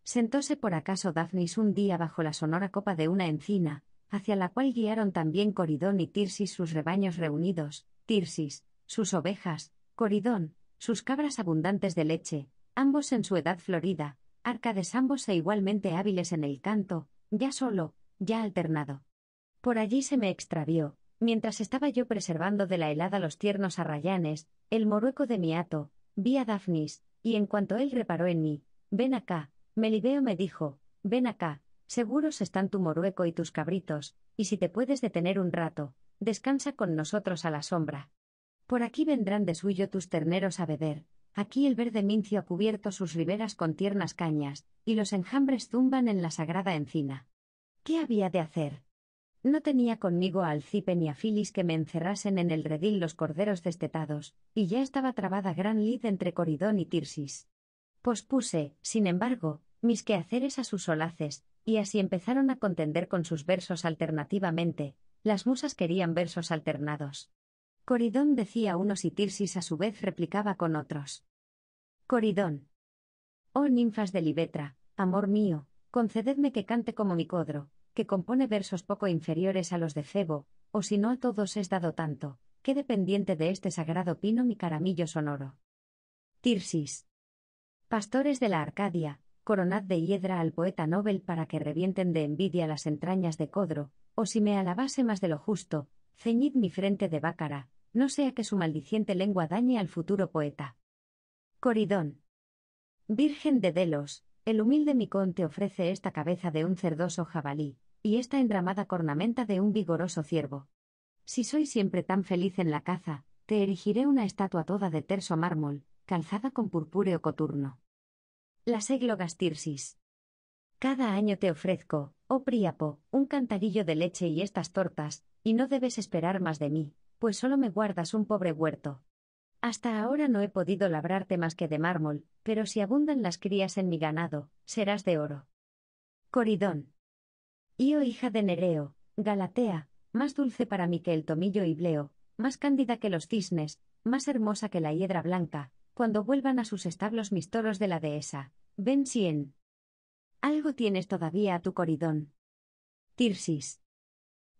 Sentóse por acaso Daphnis un día bajo la sonora copa de una encina, hacia la cual guiaron también Coridón y Tirsis sus rebaños reunidos, Tirsis, sus ovejas, Coridón, sus cabras abundantes de leche, ambos en su edad florida, Arcades ambos e igualmente hábiles en el canto, ya solo, ya alternado. Por allí se me extravió, mientras estaba yo preservando de la helada los tiernos arrayanes, el morueco de mi hato, vi a Daphnis, y en cuanto él reparó en mí, ven acá, Melibeo me dijo, ven acá, seguros están tu morueco y tus cabritos, y si te puedes detener un rato, descansa con nosotros a la sombra. Por aquí vendrán de suyo tus terneros a beber, aquí el verde mincio ha cubierto sus riberas con tiernas cañas, y los enjambres zumban en la sagrada encina. ¿Qué había de hacer? No tenía conmigo a Alcipe ni a Filis que me encerrasen en el redil los corderos destetados, y ya estaba trabada gran lid entre Coridón y Tirsis. Pospuse, sin embargo, mis quehaceres a sus solaces, y así empezaron a contender con sus versos alternativamente, las musas querían versos alternados. Coridón decía unos y Tirsis a su vez replicaba con otros. Coridón. Oh ninfas de Libetra, amor mío, concededme que cante como mi codro, que compone versos poco inferiores a los de Febo, o si no a todos es dado tanto, qué dependiente de este sagrado pino mi caramillo sonoro. Tirsis. Pastores de la Arcadia, coronad de hiedra al poeta Nobel para que revienten de envidia las entrañas de Codro, o si me alabase más de lo justo, ceñid mi frente de bácara, no sea que su maldiciente lengua dañe al futuro poeta. Coridón. Virgen de Delos, el humilde micón te ofrece esta cabeza de un cerdoso jabalí, y esta endramada cornamenta de un vigoroso ciervo. Si soy siempre tan feliz en la caza, te erigiré una estatua toda de terso mármol, calzada con purpúreo coturno la seglogastirsis. Cada año te ofrezco, oh Príapo, un cantarillo de leche y estas tortas, y no debes esperar más de mí, pues solo me guardas un pobre huerto. Hasta ahora no he podido labrarte más que de mármol, pero si abundan las crías en mi ganado, serás de oro. Coridón. Yo, hija de Nereo, Galatea, más dulce para mí que el tomillo y más cándida que los cisnes, más hermosa que la hiedra blanca, cuando vuelvan a sus establos mis toros de la dehesa, ven Sien. Algo tienes todavía a tu coridón. Tirsis.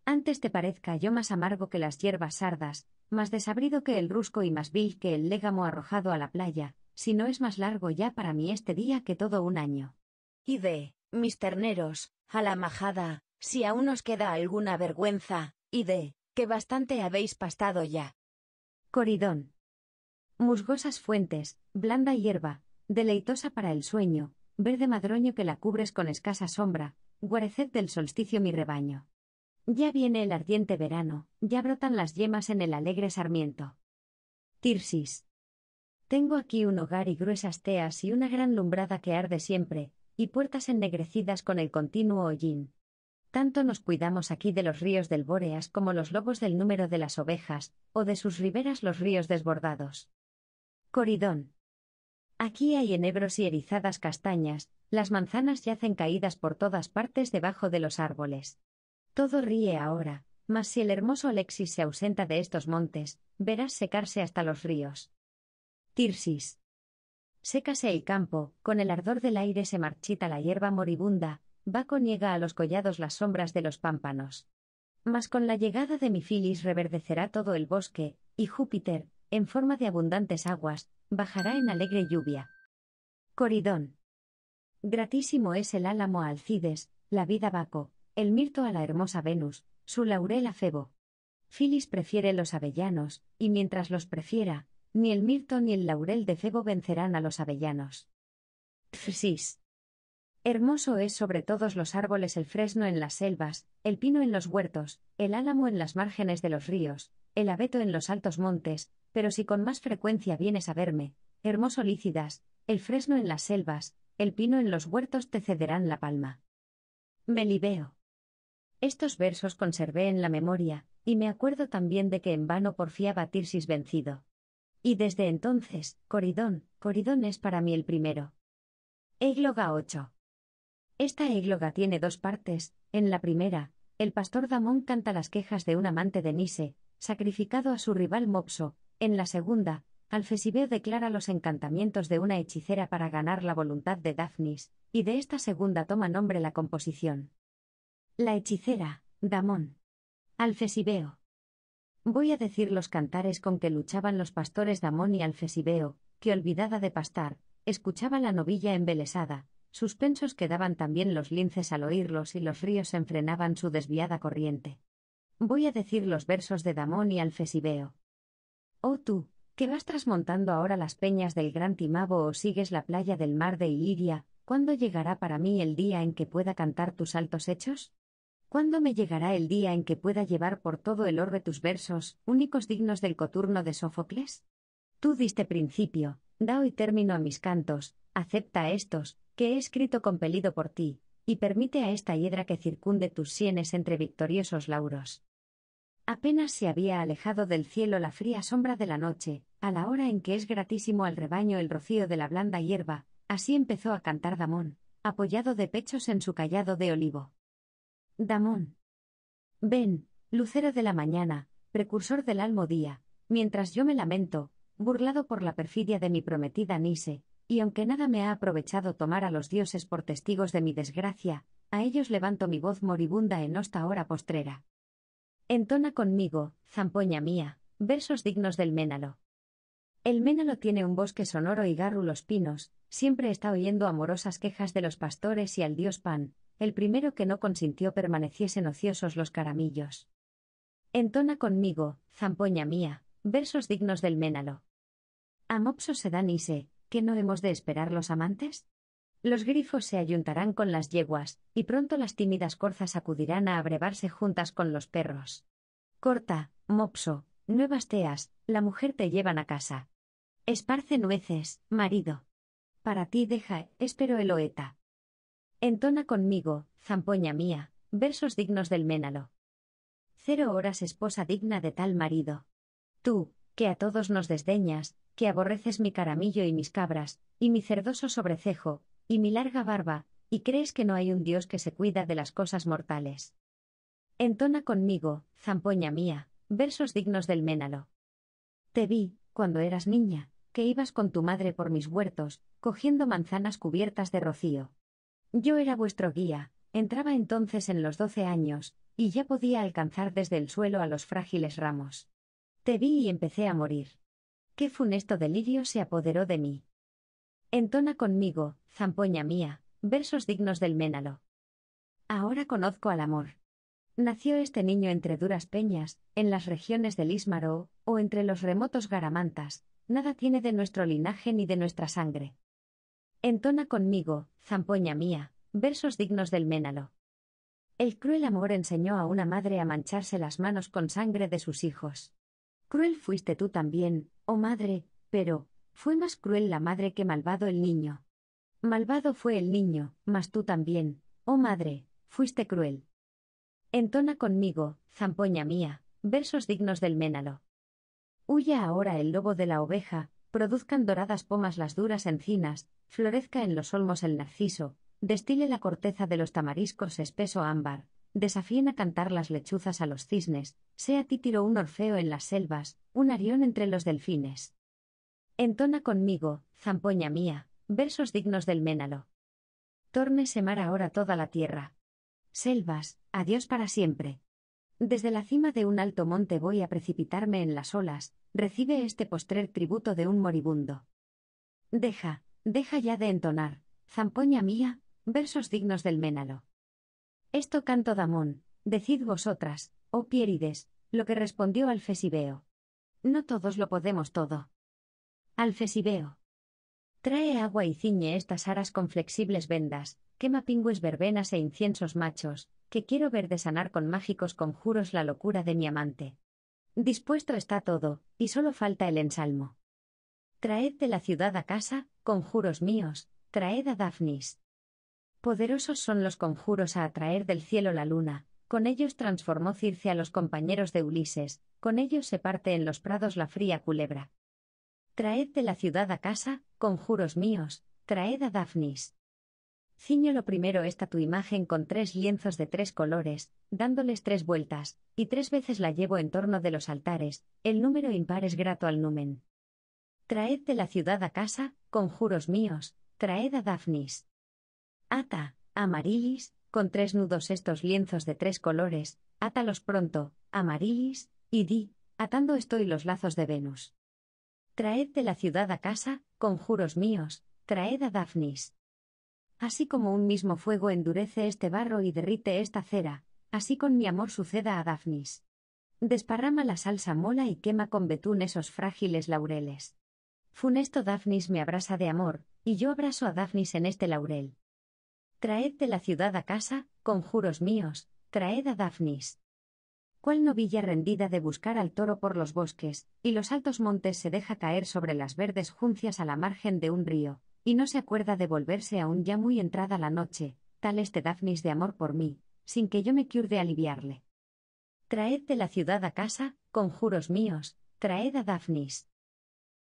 Antes te parezca yo más amargo que las hierbas sardas, más desabrido que el rusco y más vil que el légamo arrojado a la playa, si no es más largo ya para mí este día que todo un año. Y de, mis terneros, a la majada, si aún os queda alguna vergüenza, y de, que bastante habéis pastado ya. Coridón. Musgosas fuentes, blanda hierba, deleitosa para el sueño, verde madroño que la cubres con escasa sombra, guareced del solsticio mi rebaño. Ya viene el ardiente verano, ya brotan las yemas en el alegre sarmiento. Tirsis. Tengo aquí un hogar y gruesas teas y una gran lumbrada que arde siempre, y puertas ennegrecidas con el continuo hollín. Tanto nos cuidamos aquí de los ríos del Bóreas como los lobos del número de las ovejas, o de sus riberas los ríos desbordados. Coridón. Aquí hay enebros y erizadas castañas, las manzanas yacen caídas por todas partes debajo de los árboles. Todo ríe ahora, mas si el hermoso Alexis se ausenta de estos montes, verás secarse hasta los ríos. Tirsis. Sécase el campo, con el ardor del aire se marchita la hierba moribunda, Baco niega a los collados las sombras de los pámpanos. Mas con la llegada de Mifilis reverdecerá todo el bosque, y Júpiter, en forma de abundantes aguas, bajará en alegre lluvia. Coridón. Gratísimo es el álamo a Alcides, la vida Baco, el mirto a la hermosa Venus, su laurel a Febo. Filis prefiere los avellanos, y mientras los prefiera, ni el mirto ni el laurel de Febo vencerán a los avellanos. Hermoso es sobre todos los árboles el fresno en las selvas, el pino en los huertos, el álamo en las márgenes de los ríos, el abeto en los altos montes, pero si con más frecuencia vienes a verme, hermoso lícidas, el fresno en las selvas, el pino en los huertos te cederán la palma. Melibeo. Estos versos conservé en la memoria, y me acuerdo también de que en vano porfiaba Tirsis vencido. Y desde entonces, Coridón, Coridón es para mí el primero. 8. Esta égloga tiene dos partes. En la primera, el pastor Damón canta las quejas de un amante de Nise, sacrificado a su rival Mopso. En la segunda, Alfesibeo declara los encantamientos de una hechicera para ganar la voluntad de Daphnis, y de esta segunda toma nombre la composición. La hechicera, Damón. Alfesibeo. Voy a decir los cantares con que luchaban los pastores Damón y Alfesibeo, que olvidada de pastar, escuchaba la novilla embelesada, Suspensos quedaban también los linces al oírlos y los ríos enfrenaban su desviada corriente. Voy a decir los versos de Damón y Alfesibeo. Oh tú, que vas trasmontando ahora las peñas del gran Timabo o sigues la playa del mar de Iliria, ¿cuándo llegará para mí el día en que pueda cantar tus altos hechos? ¿Cuándo me llegará el día en que pueda llevar por todo el orbe tus versos, únicos dignos del coturno de Sófocles? Tú diste principio, da hoy término a mis cantos, acepta estos, que he escrito compelido por ti, y permite a esta hiedra que circunde tus sienes entre victoriosos lauros. Apenas se había alejado del cielo la fría sombra de la noche, a la hora en que es gratísimo al rebaño el rocío de la blanda hierba, así empezó a cantar Damón, apoyado de pechos en su callado de olivo. Damón. Ven, lucero de la mañana, precursor del almo día, mientras yo me lamento, burlado por la perfidia de mi prometida Nise, y aunque nada me ha aprovechado tomar a los dioses por testigos de mi desgracia, a ellos levanto mi voz moribunda en esta hora postrera. Entona conmigo, zampoña mía, versos dignos del Ménalo. El Ménalo tiene un bosque sonoro y garrulos pinos, siempre está oyendo amorosas quejas de los pastores y al dios Pan, el primero que no consintió permaneciesen ociosos los caramillos. Entona conmigo, zampoña mía, versos dignos del Ménalo. A Mopso se dan y ¿qué no hemos de esperar los amantes? Los grifos se ayuntarán con las yeguas, y pronto las tímidas corzas acudirán a abrevarse juntas con los perros. Corta, mopso, nuevas teas, la mujer te llevan a casa. Esparce nueces, marido. Para ti deja, espero el oeta. Entona conmigo, zampoña mía, versos dignos del Ménalo. Cero horas esposa digna de tal marido. Tú, que a todos nos desdeñas, que aborreces mi caramillo y mis cabras, y mi cerdoso sobrecejo, y mi larga barba, y crees que no hay un Dios que se cuida de las cosas mortales. Entona conmigo, zampoña mía, versos dignos del Ménalo. Te vi, cuando eras niña, que ibas con tu madre por mis huertos, cogiendo manzanas cubiertas de rocío. Yo era vuestro guía, entraba entonces en los doce años, y ya podía alcanzar desde el suelo a los frágiles ramos. Te vi y empecé a morir. Qué funesto delirio se apoderó de mí. Entona conmigo, zampoña mía, versos dignos del Ménalo. Ahora conozco al amor. Nació este niño entre duras peñas, en las regiones del Ismaro, o entre los remotos garamantas, nada tiene de nuestro linaje ni de nuestra sangre. Entona conmigo, zampoña mía, versos dignos del Ménalo. El cruel amor enseñó a una madre a mancharse las manos con sangre de sus hijos. Cruel fuiste tú también, oh madre, pero, fue más cruel la madre que malvado el niño. Malvado fue el niño, mas tú también, oh madre, fuiste cruel. Entona conmigo, zampoña mía, versos dignos del Ménalo. Huya ahora el lobo de la oveja, produzcan doradas pomas las duras encinas, florezca en los olmos el narciso, destile la corteza de los tamariscos espeso ámbar, desafíen a cantar las lechuzas a los cisnes, sea títiro un orfeo en las selvas, un arión entre los delfines. Entona conmigo, zampoña mía, versos dignos del Ménalo. Tórnese mar ahora toda la tierra. Selvas, adiós para siempre. Desde la cima de un alto monte voy a precipitarme en las olas, recibe este postrer tributo de un moribundo. Deja, deja ya de entonar, zampoña mía, versos dignos del Ménalo. Esto canto Damón, decid vosotras, oh Pierides, lo que respondió Alfesibeo. No todos lo podemos todo. Alfesibeo. Trae agua y ciñe estas aras con flexibles vendas, quema pingües verbenas e inciensos machos, que quiero ver de sanar con mágicos conjuros la locura de mi amante. Dispuesto está todo, y solo falta el ensalmo. Traed de la ciudad a casa, conjuros míos, traed a Dafnis. Poderosos son los conjuros a atraer del cielo la luna, con ellos transformó Circe a los compañeros de Ulises, con ellos se parte en los prados la fría culebra. Traed de la ciudad a casa, conjuros míos, traed a Dafnis. Ciño lo primero esta tu imagen con tres lienzos de tres colores, dándoles tres vueltas, y tres veces la llevo en torno de los altares, el número impar es grato al numen. Traed de la ciudad a casa, conjuros míos, traed a Dafnis. Ata, amarilis, con tres nudos estos lienzos de tres colores, átalos pronto, amarilis, y di, atando estoy los lazos de Venus. Traed de la ciudad a casa, conjuros míos, traed a Daphnis». Así como un mismo fuego endurece este barro y derrite esta cera, así con mi amor suceda a Daphnis. Desparrama la salsa mola y quema con betún esos frágiles laureles. Funesto Daphnis me abrasa de amor, y yo abrazo a Dafnis en este laurel. Traed de la ciudad a casa, conjuros míos, traed a Dafnis. Cuál novilla rendida de buscar al toro por los bosques, y los altos montes se deja caer sobre las verdes juncias a la margen de un río, y no se acuerda de volverse aún ya muy entrada la noche, tal este Dafnis de amor por mí, sin que yo me cure aliviarle. Traed de la ciudad a casa, conjuros míos, traed a Dafnis.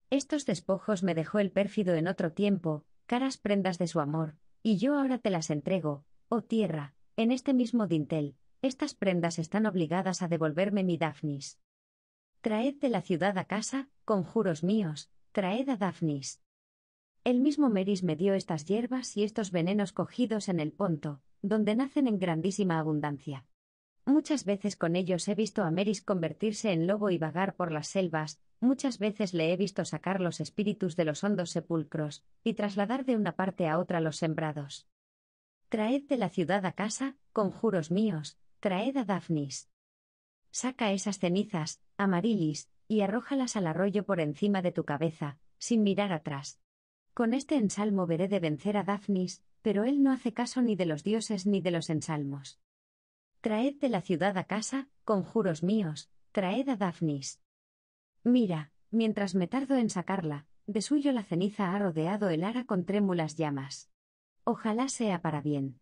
Estos despojos me dejó el pérfido en otro tiempo, caras prendas de su amor, y yo ahora te las entrego, oh tierra, en este mismo dintel, estas prendas están obligadas a devolverme mi Daphnis. Traed de la ciudad a casa, conjuros míos, traed a Daphnis. El mismo Meris me dio estas hierbas y estos venenos cogidos en el Ponto, donde nacen en grandísima abundancia. Muchas veces con ellos he visto a Meris convertirse en lobo y vagar por las selvas, Muchas veces le he visto sacar los espíritus de los hondos sepulcros, y trasladar de una parte a otra los sembrados. Traed de la ciudad a casa, conjuros míos, traed a Dafnis. Saca esas cenizas, amarilis, y arrójalas al arroyo por encima de tu cabeza, sin mirar atrás. Con este ensalmo veré de vencer a Dafnis, pero él no hace caso ni de los dioses ni de los ensalmos. Traed de la ciudad a casa, conjuros míos, traed a Dafnis. Mira, mientras me tardo en sacarla, de suyo la ceniza ha rodeado el ara con trémulas llamas. Ojalá sea para bien.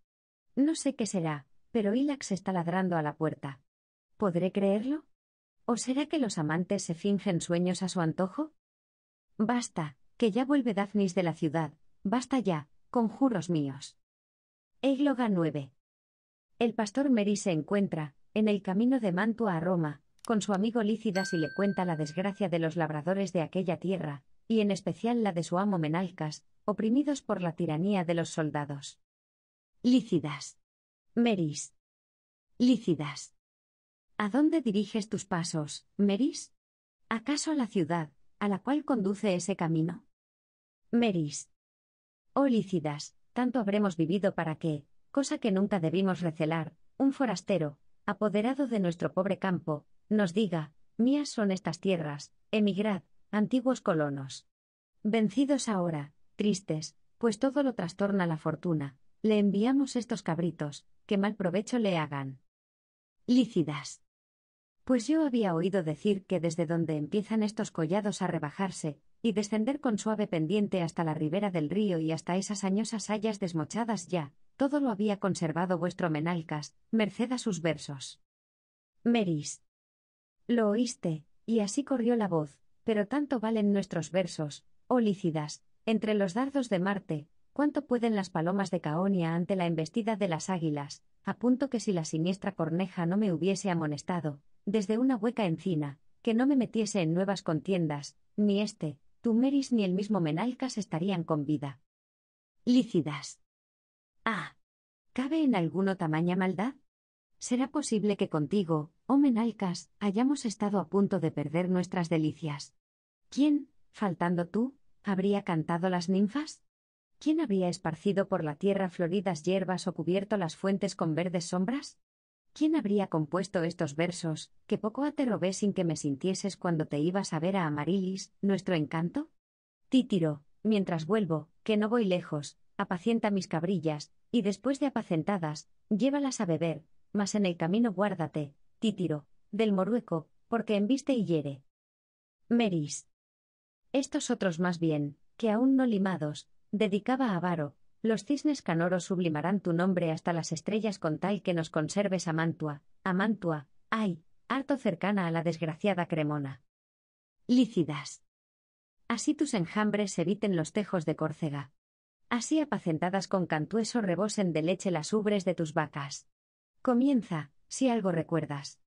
No sé qué será, pero Ilax está ladrando a la puerta. ¿Podré creerlo? ¿O será que los amantes se fingen sueños a su antojo? Basta, que ya vuelve Daphnis de la ciudad, basta ya, conjuros míos. Égloga 9. El pastor Mary se encuentra, en el camino de Mantua a Roma, con su amigo Lícidas y le cuenta la desgracia de los labradores de aquella tierra, y en especial la de su amo Menalcas, oprimidos por la tiranía de los soldados. Lícidas. Meris. Lícidas. ¿A dónde diriges tus pasos, Meris? ¿Acaso a la ciudad, a la cual conduce ese camino? Meris. Oh Lícidas, tanto habremos vivido para que, cosa que nunca debimos recelar, un forastero, apoderado de nuestro pobre campo, nos diga, mías son estas tierras, emigrad, antiguos colonos. Vencidos ahora, tristes, pues todo lo trastorna la fortuna, le enviamos estos cabritos, que mal provecho le hagan. Lícidas. Pues yo había oído decir que desde donde empiezan estos collados a rebajarse, y descender con suave pendiente hasta la ribera del río y hasta esas añosas hayas desmochadas ya, todo lo había conservado vuestro Menalcas, merced a sus versos. Meris. Lo oíste, y así corrió la voz, pero tanto valen nuestros versos, oh lícidas, entre los dardos de Marte, cuánto pueden las palomas de Caonia ante la embestida de las águilas, a punto que si la siniestra corneja no me hubiese amonestado, desde una hueca encina, que no me metiese en nuevas contiendas, ni este, Meris ni el mismo Menalcas estarían con vida. Lícidas. Ah. ¿Cabe en alguno tamaña maldad? ¿Será posible que contigo, oh Menalcas, hayamos estado a punto de perder nuestras delicias. ¿Quién, faltando tú, habría cantado las ninfas? ¿Quién habría esparcido por la tierra floridas hierbas o cubierto las fuentes con verdes sombras? ¿Quién habría compuesto estos versos, que poco te robé sin que me sintieses cuando te ibas a ver a Amarilis, nuestro encanto? Títiro, mientras vuelvo, que no voy lejos, apacienta mis cabrillas, y después de apacentadas, llévalas a beber, mas en el camino guárdate, Títiro, del Morueco, porque embiste y hiere. Meris. Estos otros más bien, que aún no limados, dedicaba a Varo, los cisnes canoros sublimarán tu nombre hasta las estrellas con tal que nos conserves a Mantua, a Mantua, ay, harto cercana a la desgraciada Cremona. Lícidas. Así tus enjambres eviten los tejos de Córcega. Así apacentadas con cantueso rebosen de leche las ubres de tus vacas. Comienza, si algo recuerdas.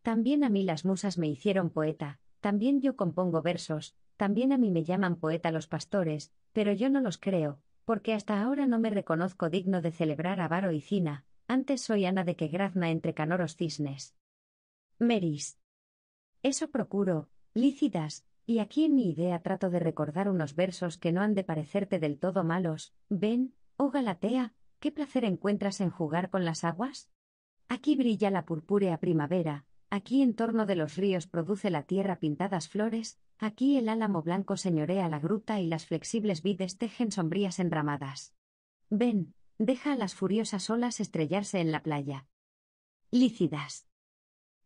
También a mí las musas me hicieron poeta, también yo compongo versos, también a mí me llaman poeta los pastores, pero yo no los creo, porque hasta ahora no me reconozco digno de celebrar a Varo y Cina, antes soy Ana de que grazna entre canoros cisnes. Meris. Eso procuro, Lícidas, y aquí en mi idea trato de recordar unos versos que no han de parecerte del todo malos, ven, oh Galatea, ¿qué placer encuentras en jugar con las aguas? Aquí brilla la purpúrea primavera, aquí en torno de los ríos produce la tierra pintadas flores, aquí el álamo blanco señorea la gruta y las flexibles vides tejen sombrías enramadas. Ven, deja a las furiosas olas estrellarse en la playa. Lícidas.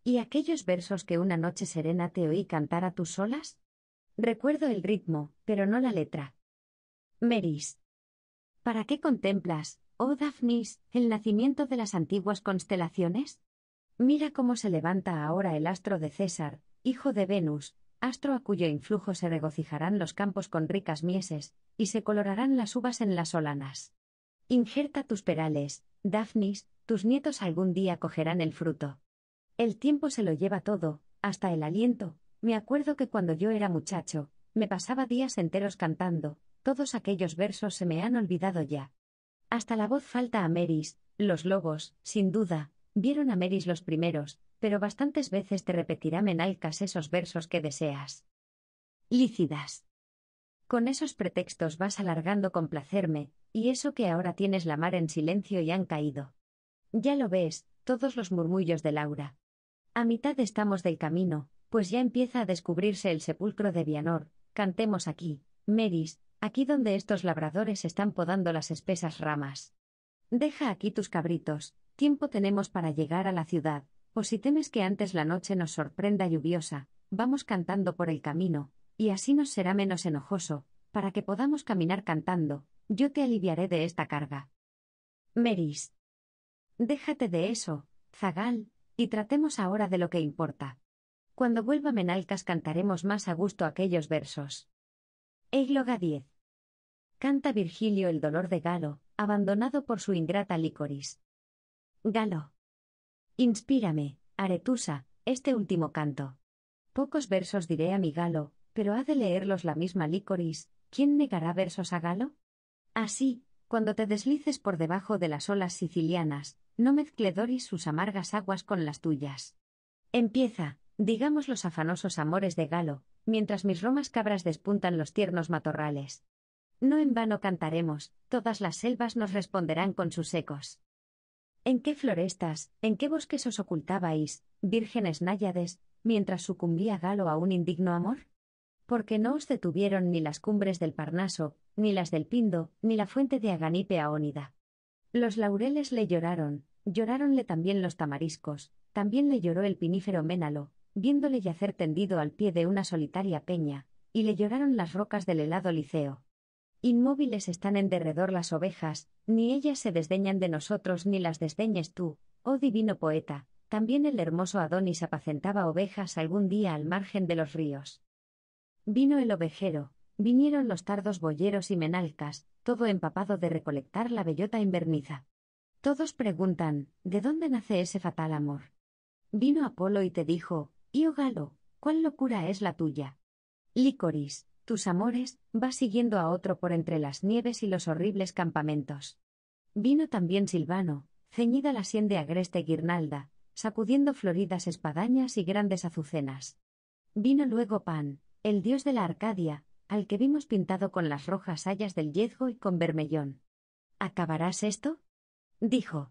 ¿Y aquellos versos que una noche serena te oí cantar a tus olas? Recuerdo el ritmo, pero no la letra. Meris. ¿Para qué contemplas, Oh Daphnis, el nacimiento de las antiguas constelaciones. Mira cómo se levanta ahora el astro de César, hijo de Venus, astro a cuyo influjo se regocijarán los campos con ricas mieses, y se colorarán las uvas en las solanas. Injerta tus perales, Daphnis, tus nietos algún día cogerán el fruto. El tiempo se lo lleva todo, hasta el aliento. Me acuerdo que cuando yo era muchacho, me pasaba días enteros cantando, todos aquellos versos se me han olvidado ya. Hasta la voz falta a Meris, los lobos, sin duda, vieron a Meris los primeros, pero bastantes veces te repetirá Menalcas esos versos que deseas. Lícidas. Con esos pretextos vas alargando complacerme, y eso que ahora tienes la mar en silencio y han caído. Ya lo ves, todos los murmullos de Laura. A mitad estamos del camino, pues ya empieza a descubrirse el sepulcro de Vianor, cantemos aquí, Meris, aquí donde estos labradores están podando las espesas ramas. Deja aquí tus cabritos, tiempo tenemos para llegar a la ciudad, o si temes que antes la noche nos sorprenda lluviosa, vamos cantando por el camino, y así nos será menos enojoso, para que podamos caminar cantando, yo te aliviaré de esta carga. Meris. Déjate de eso, Zagal, y tratemos ahora de lo que importa. Cuando vuelva Menalcas cantaremos más a gusto aquellos versos. Égloga 10. Canta Virgilio el dolor de Galo, abandonado por su ingrata licoris. Galo. Inspírame, Aretusa, este último canto. Pocos versos diré a mi Galo, pero ha de leerlos la misma licoris, ¿quién negará versos a Galo? Así, cuando te deslices por debajo de las olas sicilianas, no mezcle Doris sus amargas aguas con las tuyas. Empieza, digamos los afanosos amores de Galo, mientras mis romas cabras despuntan los tiernos matorrales. No en vano cantaremos, todas las selvas nos responderán con sus ecos. ¿En qué florestas, en qué bosques os ocultabais, vírgenes náyades, mientras sucumbía Galo a un indigno amor? Porque no os detuvieron ni las cumbres del Parnaso, ni las del Pindo, ni la fuente de Aganipe Aónida. Los laureles le lloraron, lloráronle también los tamariscos, también le lloró el pinífero Ménalo, viéndole yacer tendido al pie de una solitaria peña, y le lloraron las rocas del helado Liceo. Inmóviles están en derredor las ovejas, ni ellas se desdeñan de nosotros ni las desdeñes tú, oh divino poeta, también el hermoso Adonis apacentaba ovejas algún día al margen de los ríos. Vino el ovejero, vinieron los tardos boyeros y menalcas, todo empapado de recolectar la bellota inverniza. Todos preguntan, ¿de dónde nace ese fatal amor? Vino Apolo y te dijo, Io oh Galo, ¿cuál locura es la tuya? Licoris, tus amores, va siguiendo a otro por entre las nieves y los horribles campamentos. Vino también Silvano, ceñida la sien de agreste guirnalda, sacudiendo floridas espadañas y grandes azucenas. Vino luego Pan, el dios de la Arcadia, al que vimos pintado con las rojas hayas del yezgo y con bermellón. ¿Acabarás esto? dijo.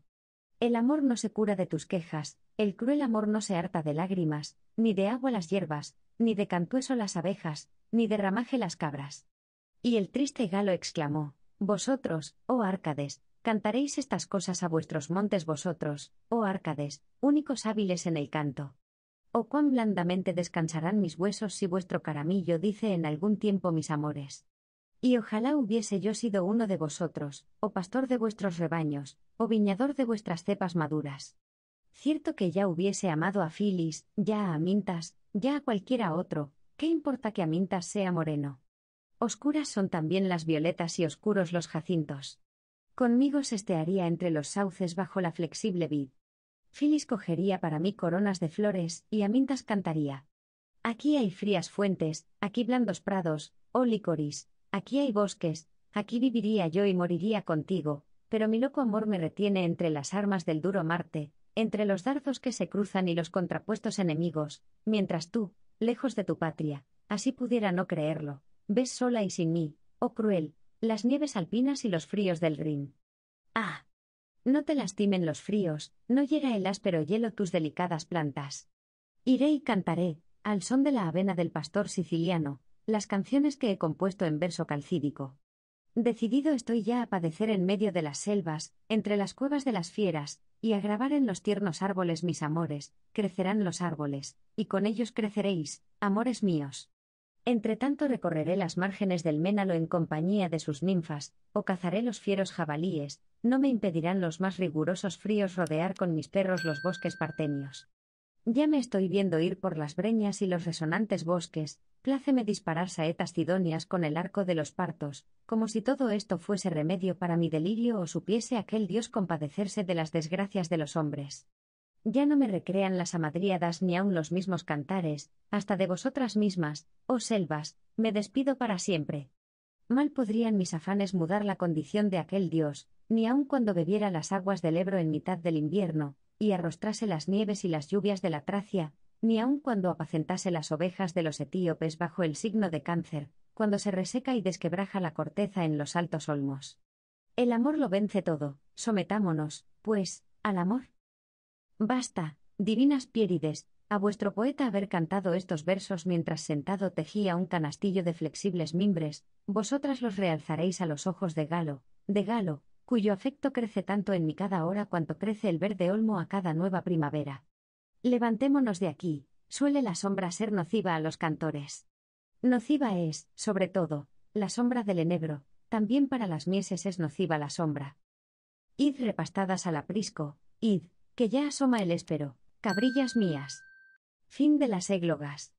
El amor no se cura de tus quejas, el cruel amor no se harta de lágrimas, ni de agua las hierbas, ni de cantueso las abejas, ni derramaje las cabras. Y el triste galo exclamó, Vosotros, oh Árcades, cantaréis estas cosas a vuestros montes vosotros, oh Árcades, únicos hábiles en el canto. Oh cuán blandamente descansarán mis huesos si vuestro caramillo dice en algún tiempo mis amores. Y ojalá hubiese yo sido uno de vosotros, o oh pastor de vuestros rebaños, o oh viñador de vuestras cepas maduras. Cierto que ya hubiese amado a Filis, ya a Mintas, ya a cualquiera otro, ¿Qué importa que Amintas sea moreno? Oscuras son también las violetas y oscuros los jacintos. Conmigo se estearía entre los sauces bajo la flexible vid. Filis cogería para mí coronas de flores y Amintas cantaría. Aquí hay frías fuentes, aquí blandos prados, oh licoris, aquí hay bosques, aquí viviría yo y moriría contigo, pero mi loco amor me retiene entre las armas del duro Marte, entre los darzos que se cruzan y los contrapuestos enemigos, mientras tú, lejos de tu patria, así pudiera no creerlo, ves sola y sin mí, oh cruel, las nieves alpinas y los fríos del Rin. Ah. No te lastimen los fríos, no llega el áspero hielo tus delicadas plantas. Iré y cantaré, al son de la avena del pastor siciliano, las canciones que he compuesto en verso calcídico. Decidido estoy ya a padecer en medio de las selvas, entre las cuevas de las fieras, y agravar en los tiernos árboles mis amores, crecerán los árboles, y con ellos creceréis, amores míos. Entretanto recorreré las márgenes del Ménalo en compañía de sus ninfas, o cazaré los fieros jabalíes, no me impedirán los más rigurosos fríos rodear con mis perros los bosques partenios. Ya me estoy viendo ir por las breñas y los resonantes bosques, pláceme disparar saetas cidonias con el arco de los partos, como si todo esto fuese remedio para mi delirio o supiese aquel dios compadecerse de las desgracias de los hombres. Ya no me recrean las amadriadas ni aun los mismos cantares, hasta de vosotras mismas, oh selvas, me despido para siempre. Mal podrían mis afanes mudar la condición de aquel dios, ni aun cuando bebiera las aguas del Ebro en mitad del invierno, y arrostrase las nieves y las lluvias de la Tracia, ni aun cuando apacentase las ovejas de los etíopes bajo el signo de cáncer, cuando se reseca y desquebraja la corteza en los altos olmos. El amor lo vence todo, sometámonos, pues, al amor. Basta, divinas pierides, a vuestro poeta haber cantado estos versos mientras sentado tejía un canastillo de flexibles mimbres, vosotras los realzaréis a los ojos de Galo, de Galo, cuyo afecto crece tanto en mi cada hora cuanto crece el verde olmo a cada nueva primavera. Levantémonos de aquí, suele la sombra ser nociva a los cantores. Nociva es, sobre todo, la sombra del enebro, también para las mieses es nociva la sombra. Id repastadas al aprisco, id, que ya asoma el espero, cabrillas mías. Fin de las églogas.